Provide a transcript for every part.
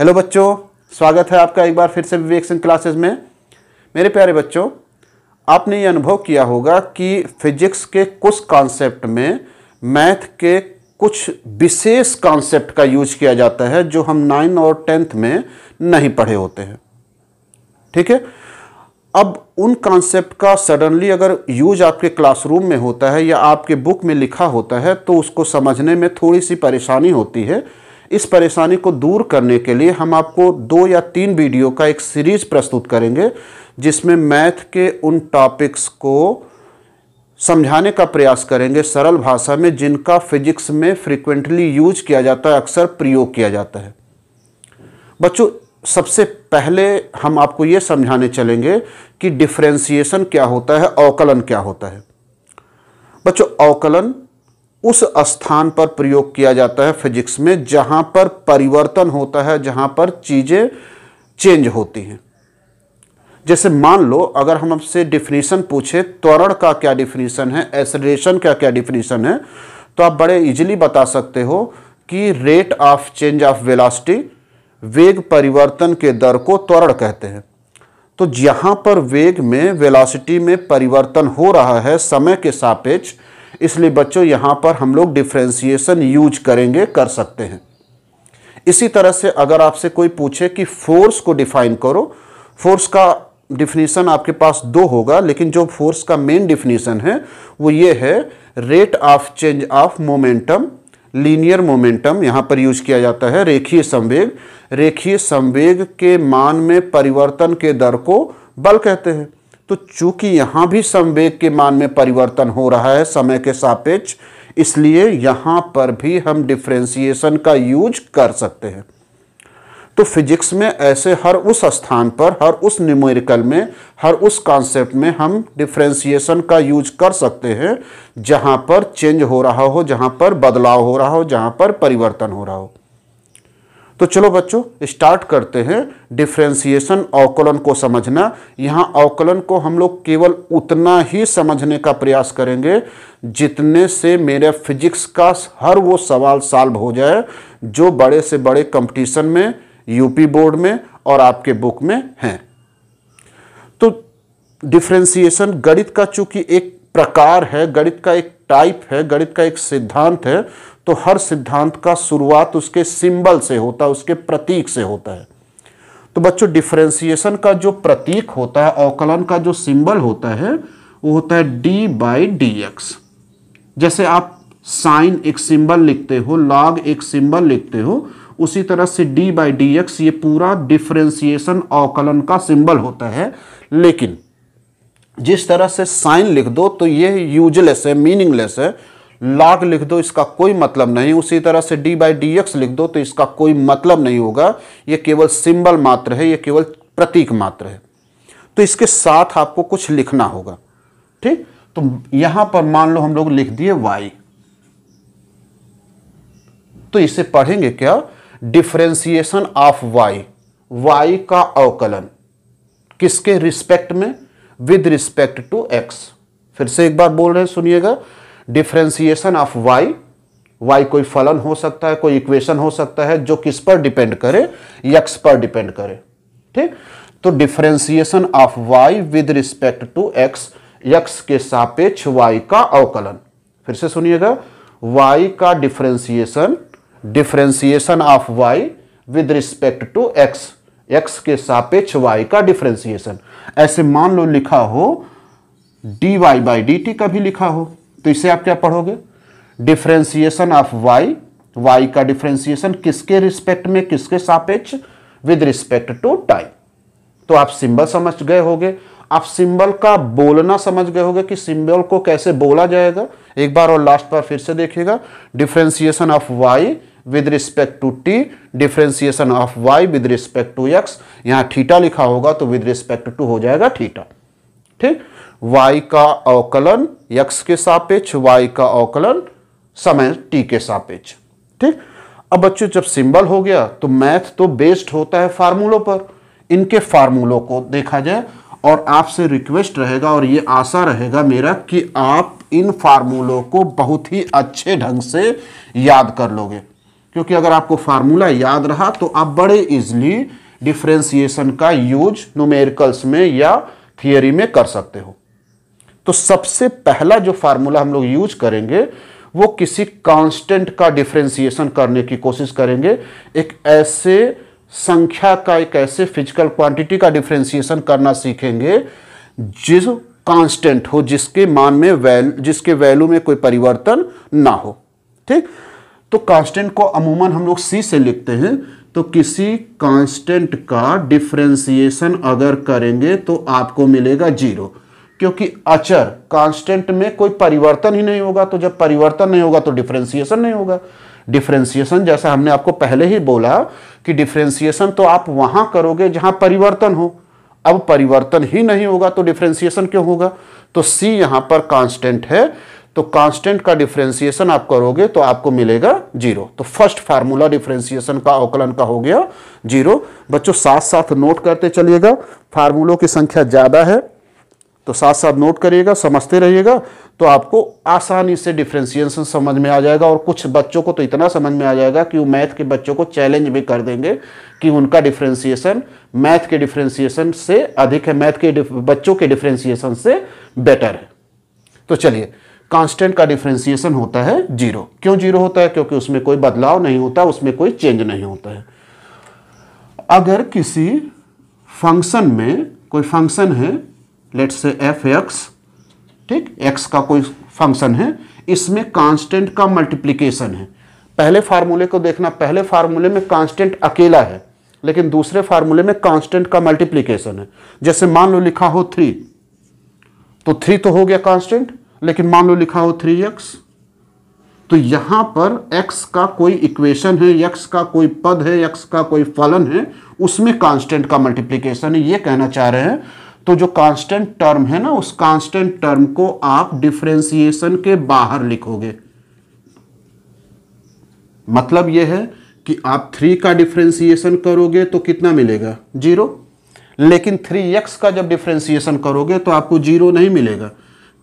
Hello बच्चों स्वागत है आपका एक बार फिर से विवेक सिंह क्लासेस में मेरे प्यारे बच्चों आपने ये अनुभव किया होगा कि फिजिक्स के कुछ कॉन्सेप्ट में मैथ के कुछ विशेष कॉन्सेप्ट का यूज किया जाता है जो हम नाइन और टेंथ में नहीं पढ़े होते हैं ठीक है अब उन कॉन्सेप्ट का सडनली अगर यूज आपके क्लासरूम में होता है या आपके बुक में लिखा होता है तो उसको समझने में थोड़ी सी परेशानी होती है इस परेशानी को दूर करने के लिए हम आपको दो या तीन वीडियो का एक सीरीज प्रस्तुत करेंगे जिसमें मैथ के उन टॉपिक्स को समझाने का प्रयास करेंगे सरल भाषा में जिनका फिजिक्स में फ्रीक्वेंटली यूज किया जाता है अक्सर प्रयोग किया जाता है बच्चों सबसे पहले हम आपको ये समझाने चलेंगे कि डिफ्रेंसिएशन क्या होता है अवकलन क्या होता है बच्चों अवकलन उस स्थान पर प्रयोग किया जाता है फिजिक्स में जहां पर परिवर्तन होता है जहां पर चीज़ें चेंज होती हैं जैसे मान लो अगर हम आपसे डिफिनीशन पूछे त्वरण का क्या डिफिनीशन है एसलेशन का क्या डिफिनीशन है तो आप बड़े इजीली बता सकते हो कि rate of change of velocity वेग परिवर्तन के दर को त्वरण कहते हैं तो जहां पर वेग में वेलासिटी में परिवर्तन हो रहा है समय के सापेक्ष इसलिए बच्चों यहाँ पर हम लोग डिफ्रेंसिएशन यूज करेंगे कर सकते हैं इसी तरह से अगर आपसे कोई पूछे कि फोर्स को डिफाइन करो फोर्स का डिफिनीसन आपके पास दो होगा लेकिन जो फोर्स का मेन डिफिनीसन है वो ये है rate of change of momentum linear momentum यहाँ पर यूज किया जाता है रेखीय संवेग रेखीय संवेग के मान में परिवर्तन के दर को बल कहते हैं तो चूंकि यहां भी संवेग के मान में परिवर्तन हो रहा है समय के सापेक्ष इसलिए यहां पर भी हम डिफ्रेंसिएशन का यूज कर सकते हैं तो फिजिक्स में ऐसे हर उस स्थान पर हर उस न्यूमेरिकल में हर उस कॉन्सेप्ट में हम डिफ्रेंसिएशन का यूज कर सकते हैं जहां पर चेंज हो रहा हो जहां पर बदलाव हो रहा हो जहां पर परिवर्तन हो रहा हो तो चलो बच्चों स्टार्ट करते हैं डिफ्रेंसिएशन अवकलन को समझना यहाँ अवकलन को हम लोग केवल उतना ही समझने का प्रयास करेंगे जितने से मेरे फिजिक्स का हर वो सवाल सॉल्व हो जाए जो बड़े से बड़े कंपटीशन में यूपी बोर्ड में और आपके बुक में हैं तो डिफ्रेंसिएशन गणित का चूंकि एक प्रकार है गणित का एक टाइप है गणित का एक सिद्धांत है तो हर सिद्धांत का शुरुआत उसके सिंबल से होता है उसके प्रतीक से होता है तो बच्चों डिफ्रेंसिएशन का जो प्रतीक होता है अवकलन का जो सिंबल होता है वो होता है डी बाई डी एक्स जैसे आप साइन एक सिंबल लिखते हो लॉग एक सिंबल लिखते हो उसी तरह से डी बाई डी एक्स ये पूरा डिफ्रेंसिएशन अवकलन का सिंबल होता है लेकिन जिस तरह से साइन लिख दो तो ये यूजलेस है मीनिंगलेस है लॉग लिख दो इसका कोई मतलब नहीं उसी तरह से डी बाई डी एक्स लिख दो तो इसका कोई मतलब नहीं होगा ये केवल सिंबल मात्र है ये केवल प्रतीक मात्र है तो इसके साथ आपको कुछ लिखना होगा ठीक तो यहां पर मान लो हम लोग लिख दिए वाई तो इसे पढ़ेंगे क्या डिफ्रेंसिएशन ऑफ वाई वाई का अवकलन किसके रिस्पेक्ट में विद रिस्पेक्ट टू एक्स फिर से एक बार बोल रहे हैं सुनिएगा डिफ्रेंसिएशन ऑफ वाई वाई कोई फलन हो सकता है कोई इक्वेशन हो सकता है जो किस पर डिपेंड करे यक्स पर डिपेंड करे ठीक तो differentiation of Y with respect to X X के सापेक्ष वाई का अवकलन फिर से सुनिएगा वाई का differentiation differentiation of Y with respect to x x के सापेक्ष वाई का डिफ्रेंसिएशन ऐसे मान लो लिखा हो D Y by D T का भी लिखा हो तो इसे आप क्या पढ़ोगे डिफ्रेंसिएशन ऑफ वाई वाई का डिफ्रेंसिएशन किसके रिस्पेक्ट में किसके सापेक्ष विद रिस्पेक्ट टू टाइम तो आप सिंबल समझ गए होगे आप सिंबल का बोलना समझ गए होगे कि सिंबल को कैसे बोला जाएगा एक बार और लास्ट बार फिर से देखिएगा differentiation of Y with respect to T differentiation of Y with respect to X यहां थीटा लिखा होगा तो विद रिस्पेक्ट टू हो जाएगा थीटा ठीक y का अवकलन यक्ष के सापेक्ष y का अवकलन समय t के सापेक्ष ठीक अब बच्चों जब सिंबल हो गया तो मैथ तो बेस्ड होता है फार्मूलों पर इनके फार्मूलों को देखा जाए और आपसे रिक्वेस्ट रहेगा और ये आशा रहेगा मेरा कि आप इन फार्मूलों को बहुत ही अच्छे ढंग से याद कर लोगे क्योंकि अगर आपको फार्मूला याद रहा तो आप बड़े इजली डिफ्रेंसिएशन का यूज नोमेरिकल्स में या थियोरी में कर सकते हो तो सबसे पहला जो फार्मूला हम लोग यूज करेंगे वो किसी कांस्टेंट का डिफ्रेंसिएशन करने की कोशिश करेंगे एक ऐसे संख्या का एक ऐसे फिजिकल क्वांटिटी का डिफ्रेंसिएशन करना सीखेंगे जिस कांस्टेंट हो जिसके मान में वैल जिसके वैल्यू में कोई परिवर्तन ना हो ठीक तो कांस्टेंट को अमूमन हम लोग सी से लिखते हैं तो किसी कांस्टेंट का डिफ्रेंसिएशन अगर करेंगे तो आपको मिलेगा जीरो क्योंकि अचर कांस्टेंट में कोई परिवर्तन ही नहीं होगा तो जब परिवर्तन नहीं होगा तो डिफ्रेंसिएशन नहीं होगा डिफ्रेंसिएशन जैसा हमने आपको पहले ही बोला कि डिफ्रेंसिएशन तो आप वहां करोगे जहां परिवर्तन हो अब परिवर्तन ही नहीं होगा तो डिफ्रेंसिएशन क्यों होगा तो सी यहां पर कांस्टेंट है तो कांस्टेंट का डिफ्रेंसिएशन आप करोगे तो आपको मिलेगा जीरो तो फर्स्ट फार्मूला डिफ्रेंसिएशन का अवकलन का हो गया जीरो बच्चों साथ साथ नोट करते चलिएगा फार्मूलों की संख्या ज़्यादा है तो साथ साथ नोट करिएगा समझते रहिएगा तो आपको आसानी से डिफ्रेंसिएशन समझ में आ जाएगा और कुछ बच्चों को तो इतना समझ में आ जाएगा कि वो मैथ के बच्चों को चैलेंज भी कर देंगे कि उनका डिफ्रेंसिएशन मैथ के डिफ्रेंसिएशन से अधिक है मैथ के बच्चों के डिफ्रेंसिएशन से बेटर है तो चलिए कांस्टेंट का डिफ्रेंसिएशन होता है जीरो क्यों जीरो होता है क्योंकि उसमें कोई बदलाव नहीं होता उसमें कोई चेंज नहीं होता है अगर किसी फंक्शन में कोई फंक्शन है लेट से एफ एक्स ठीक एक्स का कोई फंक्शन है इसमें कांस्टेंट का मल्टीप्लीकेशन है पहले फार्मूले को देखना पहले फार्मूले में कांस्टेंट अकेला है लेकिन दूसरे फार्मूले में कांस्टेंट का मल्टीप्लीकेशन है जैसे मान लो लिखा हो थ्री तो थ्री तो हो गया कांस्टेंट लेकिन मान लो लिखा हो थ्री एक्स तो यहां पर एक्स का कोई इक्वेशन है एक्स का कोई पद है एक्स का कोई फलन है उसमें कांस्टेंट का मल्टीप्लीकेशन है ये कहना चाह रहे हैं तो जो कांस्टेंट टर्म है ना उस कांस्टेंट टर्म को आप डिफ्रेंसिएशन के बाहर लिखोगे मतलब यह है कि आप थ्री का डिफ्रेंसिएशन करोगे तो कितना मिलेगा जीरो लेकिन थ्री एक्स का जब डिफ्रेंसिएशन करोगे तो आपको जीरो नहीं मिलेगा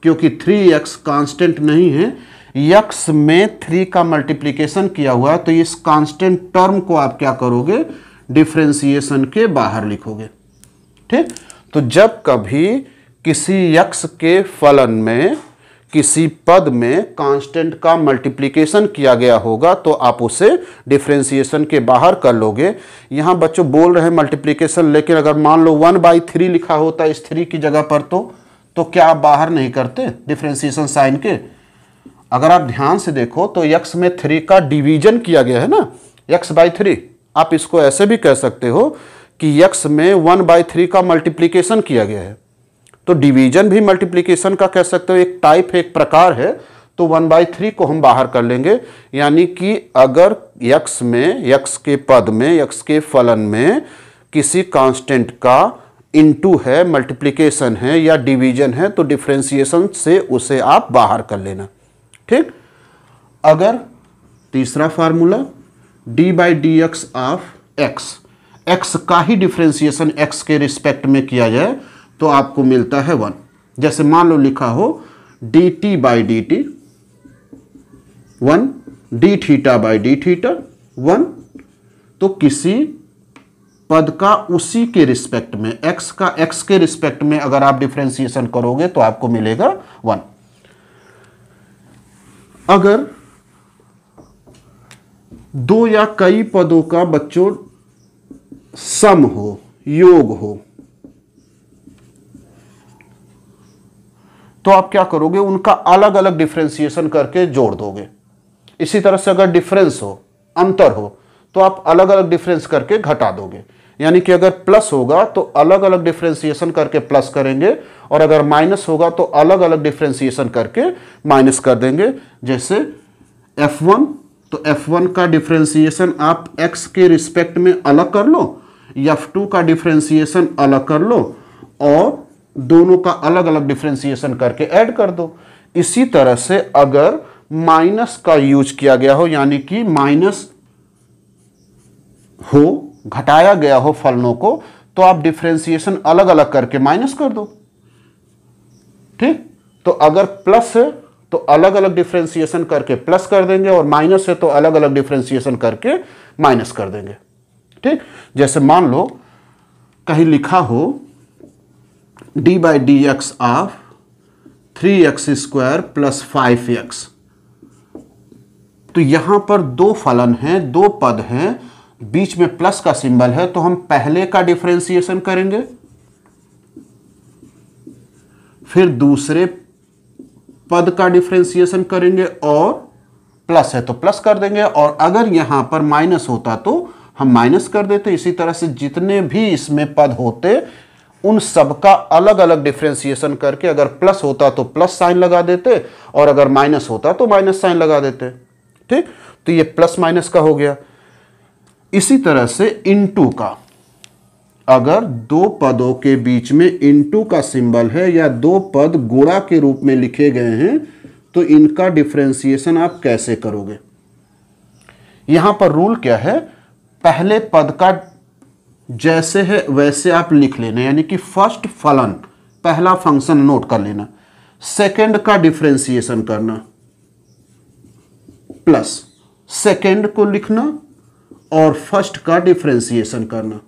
क्योंकि थ्री एक्स कांस्टेंट नहीं है यक्स में थ्री का मल्टीप्लीकेशन किया हुआ है तो इस कांस्टेंट टर्म को आप क्या करोगे डिफ्रेंसिएशन के बाहर लिखोगे ठीक तो जब कभी किसी यक्ष के फलन में किसी पद में कांस्टेंट का मल्टीप्लिकेशन किया गया होगा तो आप उसे डिफ्रेंसिएशन के बाहर कर लोगे यहाँ बच्चों बोल रहे हैं मल्टीप्लिकेशन लेकिन अगर मान लो वन बाई थ्री लिखा होता इस थ्री की जगह पर तो तो क्या आप बाहर नहीं करते डिफ्रेंसिएशन साइन के अगर आप ध्यान से देखो तो यक्स में थ्री का डिवीजन किया गया है ना यक्स बाई थ्री आप इसको ऐसे भी कह सकते हो कि यक्स में वन बाई थ्री का मल्टीप्लीकेशन किया गया है तो डिवीजन भी मल्टीप्लीकेशन का कह सकते हो एक टाइप है एक प्रकार है तो वन बाई थ्री को हम बाहर कर लेंगे यानी कि अगर यक्स में यक्स के पद में यक्स के फलन में किसी कांस्टेंट का इनटू है मल्टीप्लीकेशन है या डिवीजन है तो डिफ्रेंसिएशन से उसे आप बाहर कर लेना ठीक अगर तीसरा formula D by D x of X x का ही डिफ्रेंसिएशन एक्स के रिस्पेक्ट में किया जाए तो आपको मिलता है वन जैसे मान लो लिखा हो D T by D T one D theta by D theta one तो किसी पद का उसी के रिस्पेक्ट में x का x के रिस्पेक्ट में अगर आप डिफ्रेंसिएशन करोगे तो आपको मिलेगा वन अगर दो या कई पदों का बच्चों सम हो योग हो तो आप क्या करोगे उनका अलग अलग डिफ्रेंसिएशन करके जोड़ दोगे इसी तरह से अगर डिफरेंस हो अंतर हो तो आप अलग अलग डिफरेंस करके घटा दोगे यानी कि अगर प्लस होगा तो अलग अलग डिफ्रेंसिएशन करके प्लस करेंगे और अगर माइनस होगा तो अलग अलग डिफ्रेंसिएशन करके माइनस कर देंगे जैसे F1 तो F1 का डिफ्रेंसिएशन आप x के रिस्पेक्ट में अलग कर लो एफ टू का डिफ्रेंसिएशन अलग कर लो और दोनों का अलग अलग डिफ्रेंसिएशन करके ऐड कर दो इसी तरह से अगर माइनस का यूज किया गया हो यानी कि माइनस हो घटाया गया हो फलनों को तो आप डिफ्रेंसिएशन अलग अलग करके माइनस कर दो ठीक तो अगर प्लस है तो अलग अलग डिफ्रेंसिएशन करके प्लस कर देंगे और माइनस है तो अलग अलग डिफ्रेंसिएशन करके माइनस कर देंगे ठीक जैसे मान लो कहीं लिखा हो D by D x of three x square plus five X तो यहां पर दो फलन हैं दो पद हैं बीच में प्लस का सिंबल है तो हम पहले का डिफ्रेंसिएशन करेंगे फिर दूसरे पद का डिफ्रेंसिएशन करेंगे और प्लस है तो प्लस कर देंगे और अगर यहां पर माइनस होता तो हम माइनस कर देते इसी तरह से जितने भी इसमें पद होते उन सबका अलग अलग डिफ्रेंसिएशन करके अगर प्लस होता तो प्लस साइन लगा देते और अगर माइनस होता तो माइनस साइन लगा देते ठीक तो ये प्लस माइनस का हो गया इसी तरह से इनटू का अगर दो पदों के बीच में इनटू का सिंबल है या दो पद गुणा के रूप में लिखे गए हैं तो इनका डिफ्रेंसिएशन आप कैसे करोगे यहां पर रूल क्या है पहले पद का जैसे है वैसे आप लिख लेना यानी कि फर्स्ट फलन पहला फंक्शन नोट कर लेना सेकंड का डिफ्रेंसिएशन करना प्लस सेकंड को लिखना और फर्स्ट का डिफ्रेंसिएशन करना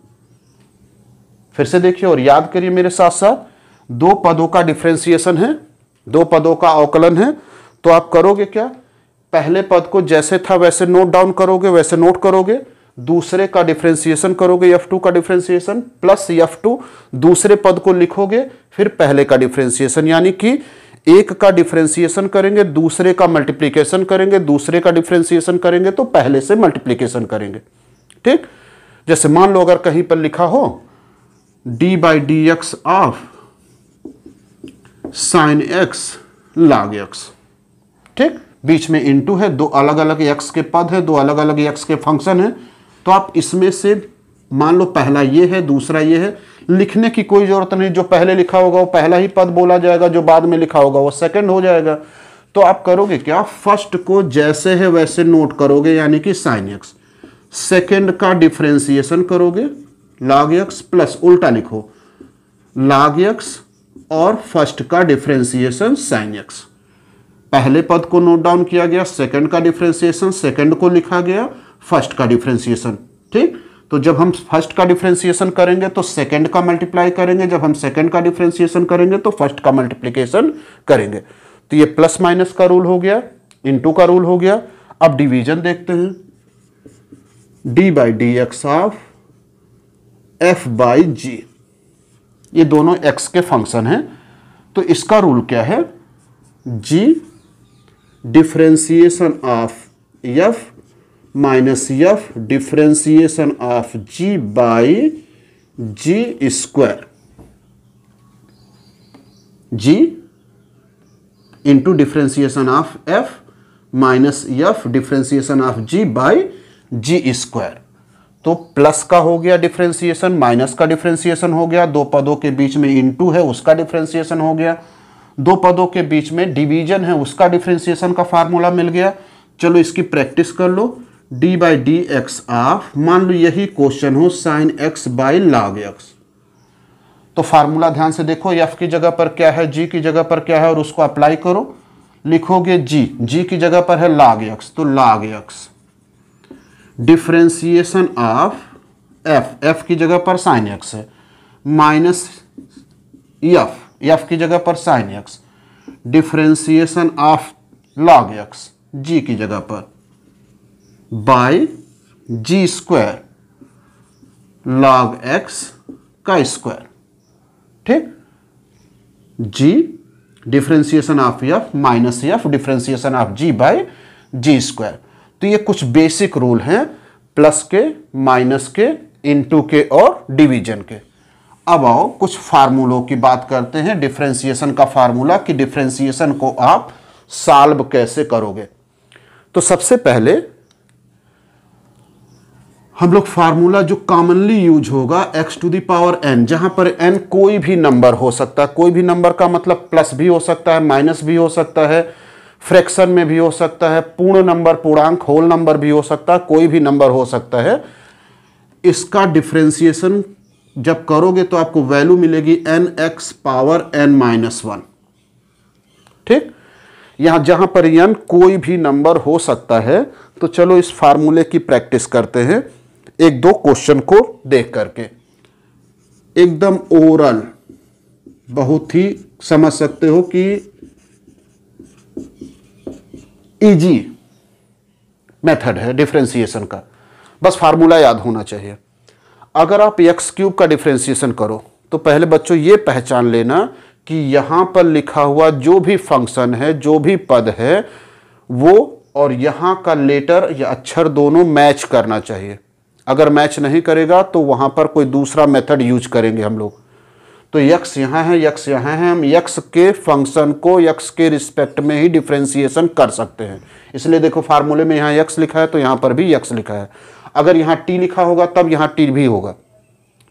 फिर से देखिए और याद करिए मेरे साथ साथ दो पदों का डिफ्रेंसिएशन है दो पदों का अवकलन है तो आप करोगे क्या पहले पद को जैसे था वैसे नोट डाउन करोगे वैसे नोट करोगे दूसरे का डिफ्रेंसिएशन करोगे एफ टू का डिफ्रेंसिएशन प्लस एफ टू दूसरे पद को लिखोगे फिर पहले का डिफ्रेंसिएशन यानी कि एक का डिफ्रेंसिएशन करेंगे दूसरे का मल्टीप्लीकेशन करेंगे दूसरे का डिफ्रेंसिएशन करेंगे तो पहले से मल्टीप्लीकेशन करेंगे ठीक जैसे मान लो अगर कहीं पर लिखा हो D by D x of sine X log X ठीक बीच में इनटू है दो अलग अलग एक्स के पद है दो अलग अलग एक्स के फंक्शन है तो आप इसमें से मान लो पहला ये है दूसरा ये है लिखने की कोई ज़रूरत नहीं जो पहले लिखा होगा वो पहला ही पद बोला जाएगा जो बाद में लिखा होगा वो सेकंड हो जाएगा तो आप करोगे क्या फर्स्ट को जैसे है वैसे नोट करोगे यानी कि साइन एक्स सेकेंड का डिफ्रेंसिएशन करोगे लाग एक्स प्लस उल्टा लिखो लाग एक्स और फर्स्ट का डिफ्रेंसिएशन साइन एक्स पहले पद को नोट डाउन किया गया सेकंड का डिफ्रेंसिएशन सेकंड को लिखा गया फर्स्ट का डिफ्रेंसिएशन ठीक तो जब हम फर्स्ट का डिफ्रेंसिएशन करेंगे तो सेकंड का मल्टीप्लाई करेंगे जब हम सेकंड का डिफ्रेंसिएशन करेंगे तो फर्स्ट का मल्टीप्लीकेशन करेंगे तो ये प्लस माइनस का रूल हो गया टू का रूल हो गया अब डिवीजन देखते हैं D by D x of F by G ये दोनों एक्स के फंक्शन हैं तो इसका रूल क्या है G differentiation of F minus F differentiation of G by ji square G into differentiation of F minus F differentiation of G by ji square तो plus का हो गया डिफ्रेंसिएशन माइनस का डिफ्रेंसिएशन हो गया दो पदों के बीच में इंटू है उसका डिफ्रेंसिएशन हो गया दो पदों के बीच में डिवीजन है उसका डिफ्रेंसिएशन का फार्मूला मिल गया चलो इसकी प्रैक्टिस कर लो D by D x of मान लो यही क्वेश्चन हो sine X by log X तो फार्मूला ध्यान से देखो एफ की जगह पर क्या है जी की जगह पर क्या है और उसको अप्लाई करो लिखोगे जी जी की जगह पर है लाग एक्स तो log X differentiation of F F की जगह पर साइन एक्स है माइनस एफ एफ की जगह पर sine X differentiation of log X G की जगह पर by G square log x का स्क्वायर ठीक G differentiation of F minus F differentiation of G by G square तो ये कुछ बेसिक रूल हैं प्लस के माइनस के इनटू के और डिवीजन के अब आओ कुछ फार्मूलों की बात करते हैं डिफ्रेंसिएशन का फार्मूला कि डिफ्रेंसिएशन को आप सॉल्व कैसे करोगे तो सबसे पहले हम लोग फार्मूला जो कॉमनली यूज होगा x टू दावर एन जहां पर n कोई भी नंबर हो सकता है कोई भी नंबर का मतलब प्लस भी हो सकता है माइनस भी हो सकता है फ्रैक्शन में भी हो सकता है पूर्ण नंबर पूर्णांक होल नंबर भी हो सकता है कोई भी नंबर हो सकता है इसका डिफ्रेंसिएशन जब करोगे तो आपको वैल्यू मिलेगी N X power N minus one ठीक यहां जहां पर एन कोई भी नंबर हो सकता है तो चलो इस फार्मूले की प्रैक्टिस करते हैं एक दो क्वेश्चन को देख करके एकदम ओवरऑल बहुत ही समझ सकते हो कि इजी मेथड है डिफ्रेंसिएशन का बस फार्मूला याद होना चाहिए अगर आप एक्स क्यूब का डिफ्रेंसिएशन करो तो पहले बच्चों ये पहचान लेना कि यहां पर लिखा हुआ जो भी फंक्शन है जो भी पद है वो और यहां का लेटर या अक्षर दोनों मैच करना चाहिए अगर मैच नहीं करेगा तो वहां पर कोई दूसरा मेथड यूज करेंगे हम लोग तो यक्स यहां है यक्स यहां है हम यक्स के फंक्शन को यक्स के रिस्पेक्ट में ही डिफ्रेंसिएशन कर सकते हैं इसलिए देखो फार्मूले में यहां यक्स लिखा है तो यहां पर भी यक्स लिखा है अगर यहां टी लिखा होगा तब यहां टी भी होगा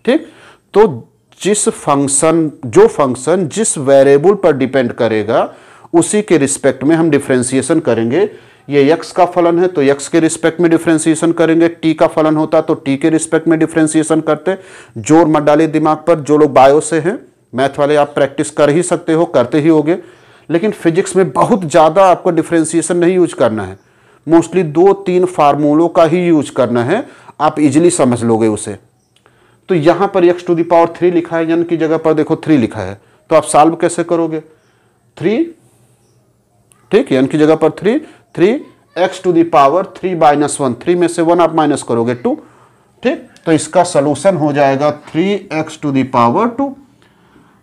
ठीक तो जिस फंक्शन जो फंक्शन जिस वेरिएबल पर डिपेंड करेगा उसी के रिस्पेक्ट में हम डिफ्रेंसिएशन करेंगे ये यक्स का फलन है तो यक्स के रिस्पेक्ट में डिफ्रेंसिएशन करेंगे टी का फलन होता तो टी के रिस्पेक्ट में डिफ्रेंसिएशन करते जोर मत डाले दिमाग पर जो लोग बायो से हैं मैथ वाले आप प्रैक्टिस कर ही सकते हो करते ही होगे लेकिन फिजिक्स में बहुत ज़्यादा आपको डिफ्रेंसिएशन नहीं यूज करना है मोस्टली दो तीन फार्मूलों का ही यूज करना है आप इजिली समझ लोगे उसे तो यहाँ पर X to the power power three लिखा है यन की जगह पर देखो थ्री लिखा है तो आप साल्व कैसे करोगे थ्री ठीक यन की जगह पर three three X to the power three minus one three में से वन आप माइनस करोगे टू ठीक तो इसका सोल्यूशन हो जाएगा three X to the power two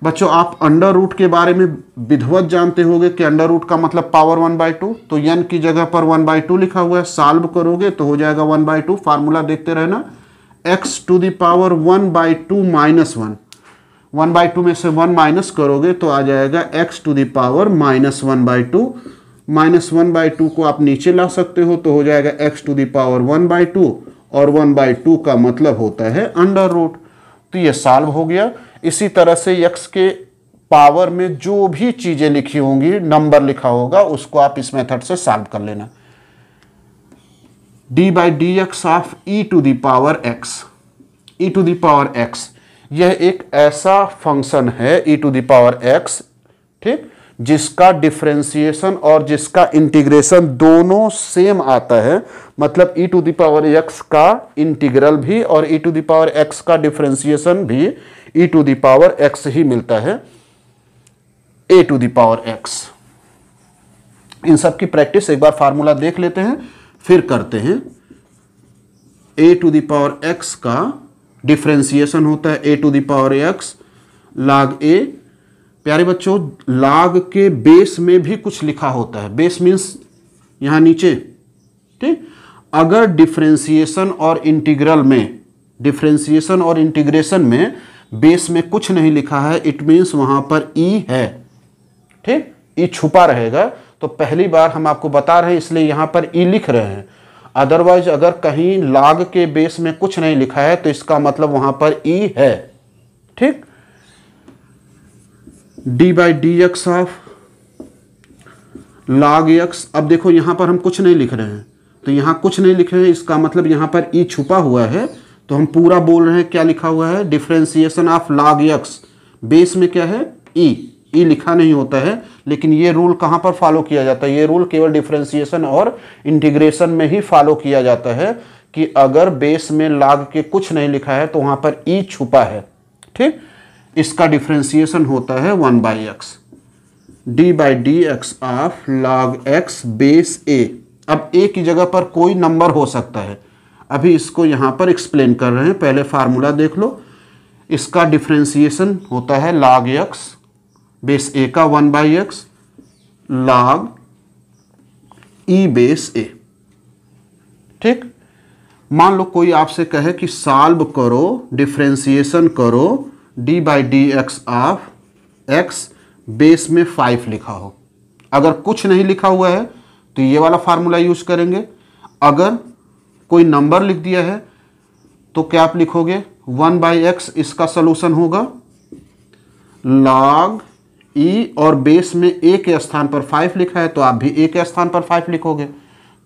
बच्चों आप अंडर रूट के बारे में विधवत जानते होंगे कि अंडर रूट का मतलब पावर वन बाई टू तो यन की जगह पर वन बाई टू लिखा हुआ है साल्व करोगे तो हो जाएगा वन बाई टू फार्मूला देखते रहना X to the power one by two minus one one by two में से वन माइनस करोगे तो आ जाएगा X to the power minus one by two minus one by two को आप नीचे ला सकते हो तो हो जाएगा X to the power one by two और वन बाई टू का मतलब होता है अंडर रूट तो ये सॉल्व हो गया इसी तरह से यक्स के पावर में जो भी चीज़ें लिखी होंगी नंबर लिखा होगा उसको आप इस मेथड से सॉल्व कर लेना D by D x of E to the power X E to the power X यह एक ऐसा फंक्शन है ई टू दावर एक्स ठीक जिसका डिफ्रेंसिएशन और जिसका इंटीग्रेशन दोनों सेम आता है मतलब ई टू दावर एक्स का इंटीग्रल भी और e टू दावर एक्स का डिफ्रेंसिएशन भी ई टू दावर एक्स ही मिलता है ए टू दावर एक्स इन सब की प्रैक्टिस एक बार फार्मूला देख लेते हैं फिर करते हैं ए टू दावर एक्स का डिफ्रेंसिएशन होता है ए टू दावर एक्स लाग ए प्यारे बच्चों लाग के बेस में भी कुछ लिखा होता है बेस मीन्स यहाँ नीचे ठीक अगर डिफ्रेंसिएशन और इंटीग्रल में डिफ्रेंसिएशन और इंटीग्रेशन में बेस में कुछ नहीं लिखा है इट मीन्स वहाँ पर ई e है ठीक ई e छुपा रहेगा तो पहली बार हम आपको बता रहे हैं इसलिए यहाँ पर ई e लिख रहे हैं अदरवाइज अगर कहीं लाग के बेस में कुछ नहीं लिखा है तो इसका मतलब वहाँ पर ई e है ठीक D by D x of log X अब देखो यहां पर हम कुछ नहीं लिख रहे हैं तो यहां कुछ नहीं लिख रहे हैं इसका मतलब यहां पर ई e छुपा हुआ है तो हम पूरा बोल रहे हैं क्या लिखा हुआ है differentiation of log X base में क्या है ई e। ई e लिखा नहीं होता है लेकिन ये रूल कहां पर फॉलो किया जाता है ये रूल केवल डिफ्रेंसिएशन और इंटीग्रेशन में ही फॉलो किया जाता है कि अगर बेस में लाग के कुछ नहीं लिखा है तो वहां पर ई छुपा है ठीक इसका डिफ्रेंसिएशन होता है one by X D by D x of log X base A अब ए की जगह पर कोई नंबर हो सकता है अभी इसको यहाँ पर एक्सप्लेन कर रहे हैं पहले फार्मूला देख लो इसका डिफ्रेंसिएशन होता है लॉग एक्स बेस ए का one by X log E base A ठीक मान लो कोई आपसे कहे कि सॉल्व करो डिफ्रेंसिएशन करो D by D x of X base में फाइव लिखा हो अगर कुछ नहीं लिखा हुआ है तो ये वाला फार्मूला यूज करेंगे अगर कोई नंबर लिख दिया है तो क्या आप लिखोगे वन बाई एक्स इसका सोलूशन होगा लॉग ई e और बेस में ए के स्थान पर फाइव लिखा है तो आप भी ए के स्थान पर फाइव लिखोगे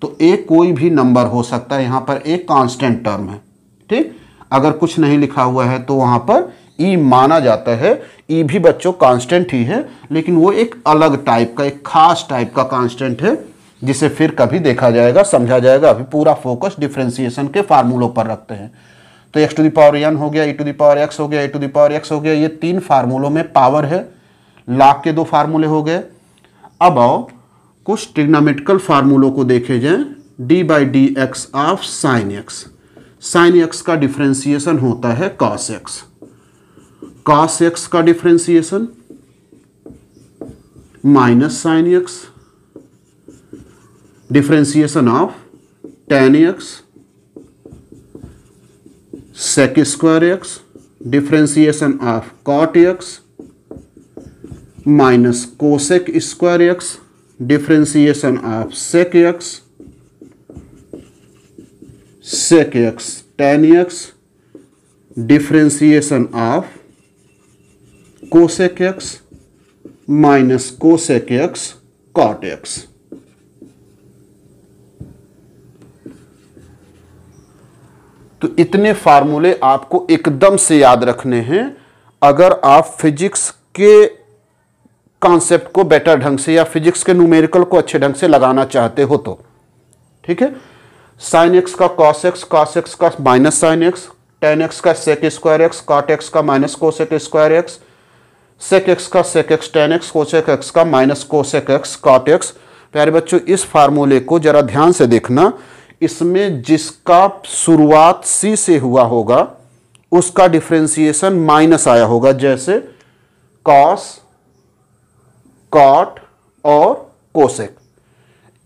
तो ए कोई भी नंबर हो सकता है यहां पर एक कांस्टेंट टर्म है ठीक अगर कुछ नहीं लिखा हुआ है तो वहां पर ई माना जाता है ई भी बच्चों कांस्टेंट ही है लेकिन वो एक अलग टाइप का एक खास टाइप का कांस्टेंट है जिसे फिर कभी देखा जाएगा समझा जाएगा अभी पूरा फोकस डिफ्रेंसिएशन के फार्मूलों पर रखते हैं तो एक्स टू पावर एन हो गया ई टू पावर एक्स हो गया ई टू पावर एक्स हो गया ये तीन फार्मूलों में पावर है लाख के दो फार्मूले हो गए अब आओ कुछ ट्रिग्नामेटिकल फार्मूलों को देखे जाए D by D x of sine X sine x का डिफ्रेंसिएशन होता है कॉस एक्स कॉस एक्स का differentiation minus sine X differentiation of tan X sec square X differentiation of cot X minus cosec square X differentiation of sec X sec x tan X differentiation of cosec X minus cosec X cot X तो इतने फार्मूले आपको एकदम से याद रखने हैं अगर आप फिजिक्स के कॉन्सेप्ट को बेटर ढंग से या फिजिक्स के न्यूमेरिकल को अच्छे ढंग से लगाना चाहते हो तो ठीक है साइन एक्स का कॉस एक्स कॉस एक्स का minus sine x tan x का sec square x cot x का minus cosec square x sec x का sec x tan x cosec x का minus cosec x cot x प्यारे बच्चों इस फार्मूले को जरा ध्यान से देखना इसमें जिसका शुरुआत सी से हुआ होगा उसका डिफ्रेंसिएशन माइनस आया होगा जैसे कॉस कॉट और कोसेक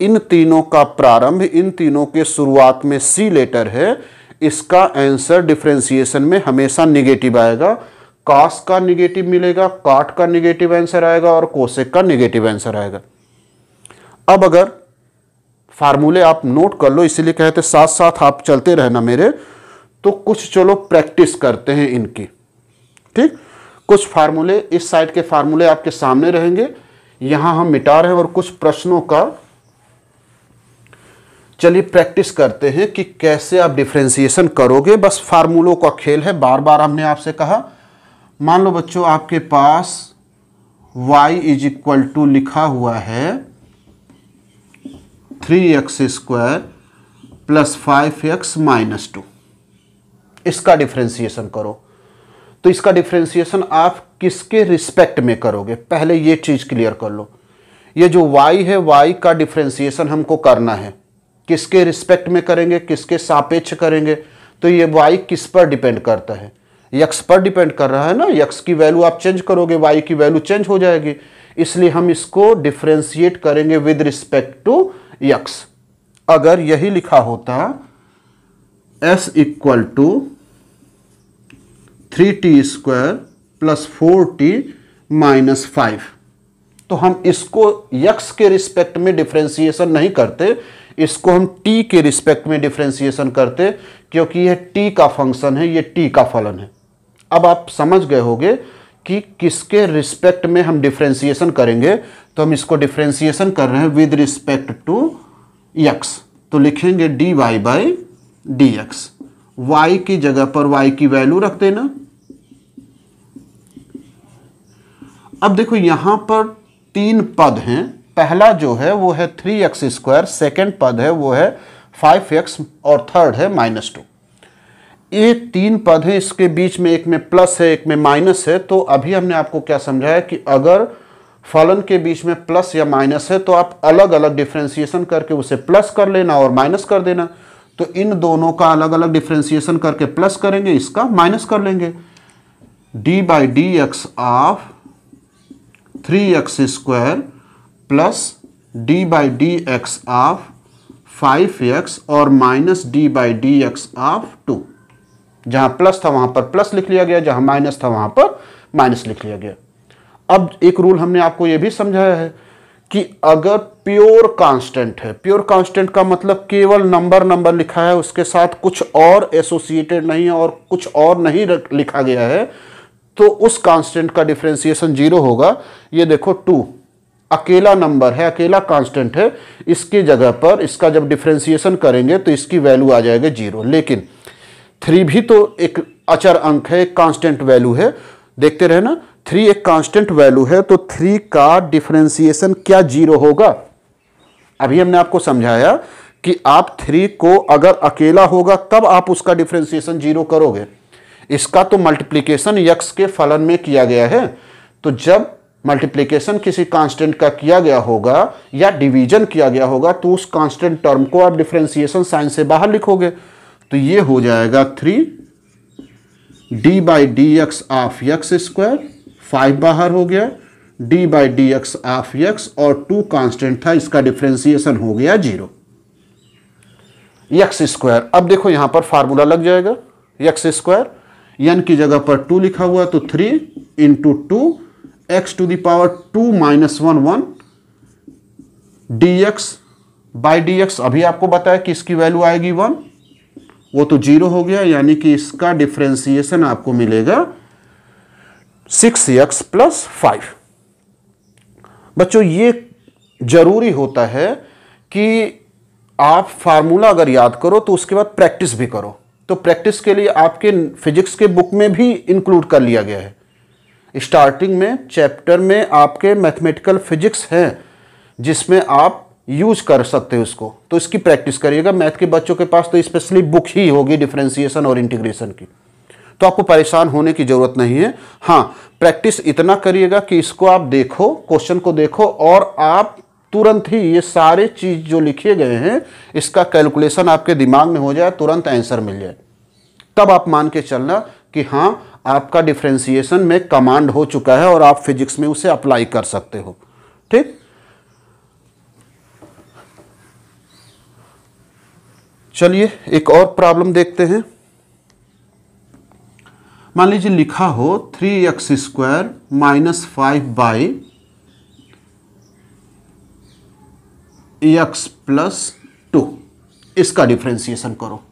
इन तीनों का प्रारंभ इन तीनों के शुरुआत में सी लेटर है इसका आंसर डिफ्रेंसिएशन में हमेशा निगेटिव आएगा कास का निगेटिव मिलेगा काट का निगेटिव आंसर आएगा और कोसेक का निगेटिव आंसर आएगा अब अगर फार्मूले आप नोट कर लो इसीलिए कहते साथ साथ आप चलते रहना मेरे तो कुछ चलो प्रैक्टिस करते हैं इनकी ठीक कुछ फार्मूले इस साइड के फार्मूले आपके सामने रहेंगे यहां हम मिटा रहे हैं और कुछ प्रश्नों का चलिए प्रैक्टिस करते हैं कि कैसे आप डिफ्रेंसिएशन करोगे बस फार्मूलों का खेल है बार बार हमने आपसे कहा मान लो बच्चों आपके पास y इज इक्वल टू लिखा हुआ है three x square plus five x minus two इसका डिफ्रेंसिएशन करो तो इसका डिफ्रेंसिएशन आप किसके रिस्पेक्ट में करोगे पहले ये चीज़ क्लियर कर लो ये जो y है y का डिफ्रेंसिएशन हमको करना है किसके रिस्पेक्ट में करेंगे किसके सापेक्ष करेंगे तो ये y किस पर डिपेंड करता है यक्स पर डिपेंड कर रहा है ना यक्स की वैल्यू आप चेंज करोगे वाई की वैल्यू चेंज हो जाएगी इसलिए हम इसको डिफ्रेंशिएट करेंगे विद रिस्पेक्ट टू यक्स अगर यही लिखा होता s equal to three t square plus four t minus five तो हम इसको यक्स के रिस्पेक्ट में डिफ्रेंसिएशन नहीं करते इसको हम टी के रिस्पेक्ट में डिफ्रेंसिएशन करते क्योंकि यह टी का फंक्शन है यह टी का फलन है अब आप समझ गए होंगे कि किसके रिस्पेक्ट में हम डिफ्रेंसिएशन करेंगे तो हम इसको डिफ्रेंसिएशन कर रहे हैं विद रिस्पेक्ट टू यक्स तो लिखेंगे d Y by D x y की जगह पर वाई की वैल्यू रख देना अब देखो यहां पर तीन पद हैं पहला जो है वो है थ्री एक्स स्क्वायर सेकेंड पद है वो है फाइव एक्स और थर्ड है माइनस टू ये तीन पद हैं इसके बीच में एक में प्लस है एक में माइनस है तो अभी हमने आपको क्या समझाया कि अगर फलन के बीच में प्लस या माइनस है तो आप अलग अलग डिफ्रेंसिएशन करके उसे प्लस कर लेना और माइनस कर देना तो इन दोनों का अलग अलग डिफ्रेंसिएशन करके प्लस करेंगे इसका माइनस कर लेंगे d by D x of three x square plus d by D x of five x और minus d by D x of two जहां प्लस था वहां पर प्लस लिख लिया गया जहां माइनस था वहां पर माइनस लिख लिया गया अब एक रूल हमने आपको यह भी समझाया है कि अगर प्योर कांस्टेंट है प्योर कांस्टेंट का मतलब केवल नंबर नंबर लिखा है उसके साथ कुछ और एसोसिएटेड नहीं है और कुछ और नहीं लिखा गया है तो उस कांस्टेंट का डिफ्रेंसिएशन जीरो होगा ये देखो टू अकेला नंबर है अकेला कांस्टेंट है इसकी जगह पर इसका जब डिफ्रेंसिएशन करेंगे तो इसकी वैल्यू आ जाएगी जीरो लेकिन थ्री भी तो एक अचर अंक है एक कांस्टेंट वैल्यू है देखते रहे ना थ्री एक कांस्टेंट वैल्यू है तो थ्री का डिफ्रेंसिएशन क्या जीरो होगा अभी हमने आपको समझाया कि आप थ्री को अगर अकेला होगा तब आप उसका डिफ्रेंसिएशन जीरो करोगे इसका तो मल्टीप्लीकेशन यक्स के फलन में किया गया है तो जब मल्टीप्लीकेशन किसी कांस्टेंट का किया गया होगा या डिवीजन किया गया होगा तो उस कांस्टेंट टर्म को आप डिफ्रेंसिएशन साइन से बाहर लिखोगे तो ये हो जाएगा three d by D x of x square five बाहर हो गया d by D x of x और टू कांस्टेंट था इसका डिफ्रेंसिएशन हो गया जीरो यक्स स्क्वायर अब देखो यहां पर फार्मूला लग जाएगा यक्स स्क्वायर यन की जगह पर टू लिखा हुआ तो three into two x to the power two minus one one d x by D x अभी आपको बताया कि इसकी वैल्यू आएगी वन वो तो जीरो हो गया यानी कि इसका डिफ्रेंसिएशन आपको मिलेगा सिक्स एक्स प्लस फाइव बच्चों ये जरूरी होता है कि आप फार्मूला अगर याद करो तो उसके बाद प्रैक्टिस भी करो तो प्रैक्टिस के लिए आपके फिजिक्स के बुक में भी इंक्लूड कर लिया गया है स्टार्टिंग में चैप्टर में आपके मैथमेटिकल फिजिक्स हैं जिसमें आप यूज कर सकते हो उसको तो इसकी प्रैक्टिस करिएगा मैथ के बच्चों के पास तो स्पेशली बुक ही होगी डिफ्रेंसिएशन और इंटीग्रेशन की तो आपको परेशान होने की ज़रूरत नहीं है हाँ प्रैक्टिस इतना करिएगा कि इसको आप देखो क्वेश्चन को देखो और आप तुरंत ही ये सारे चीज़ जो लिखे गए हैं इसका कैलकुलेशन आपके दिमाग में हो जाए तुरंत आंसर मिल जाए तब आप मान के चलना कि हाँ आपका डिफ्रेंसिएशन में कमांड हो चुका है और आप फिजिक्स में उसे अप्लाई कर सकते हो ठीक चलिए एक और प्रॉब्लम देखते हैं मान लीजिए लिखा हो three x square minus five by x plus two इसका डिफ्रेंसिएशन करो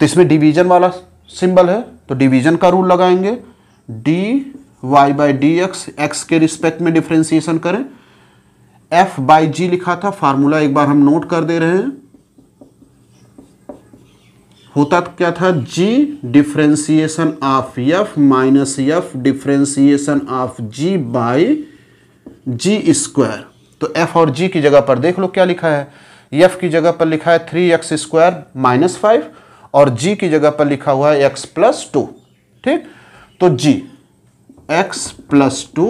तो इसमें डिवीजन वाला सिंबल है तो डिवीजन का रूल लगाएंगे d Y by D x x के रिस्पेक्ट में डिफ्रेंसिएशन करें एफ बाई जी लिखा था फार्मूला एक बार हम नोट कर दे रहे हैं होता तो क्या था जी differentiation of F minus F differentiation of G by ji square तो एफ और जी की जगह पर देख लो क्या लिखा है एफ की जगह पर लिखा है three x square minus five और जी की जगह पर लिखा हुआ है एक्स प्लस टू ठीक तो g x plus two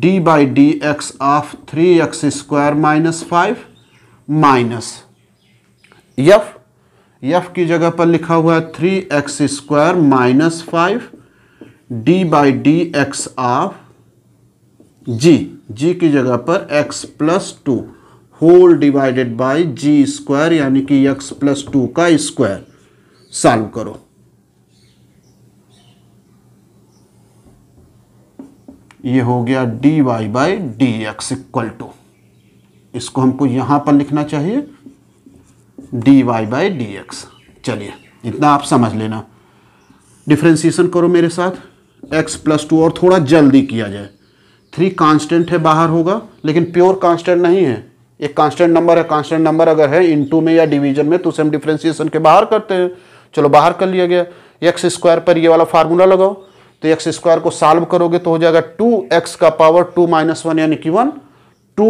d by D x of three x square minus five minus f f की जगह पर लिखा हुआ है three x square minus five d by D x of g g की जगह पर x plus two whole divided by ji square यानी कि एक्स प्लस टू का स्क्वायर सॉल्व करो ये हो गया d Y by D x equal to इसको हमको यहाँ पर लिखना चाहिए d Y by D x चलिए इतना आप समझ लेना डिफ्रेंसीसन करो मेरे साथ x प्लस टू और थोड़ा जल्दी किया जाए थ्री कांस्टेंट है बाहर होगा लेकिन प्योर कांस्टेंट नहीं है एक कांस्टेंट नंबर है कांस्टेंट नंबर अगर है इनटू में या डिवीजन में तो उसे हम डिफ्रेंसीसन के बाहर करते हैं चलो बाहर कर लिया गया एक्स स्क्वायर पर ये वाला फार्मूला लगाओ तो एक्स स्क्वायर को सॉल्व करोगे तो हो जाएगा टू एक्स का पावर टू माइनस वन यानी कि वन टू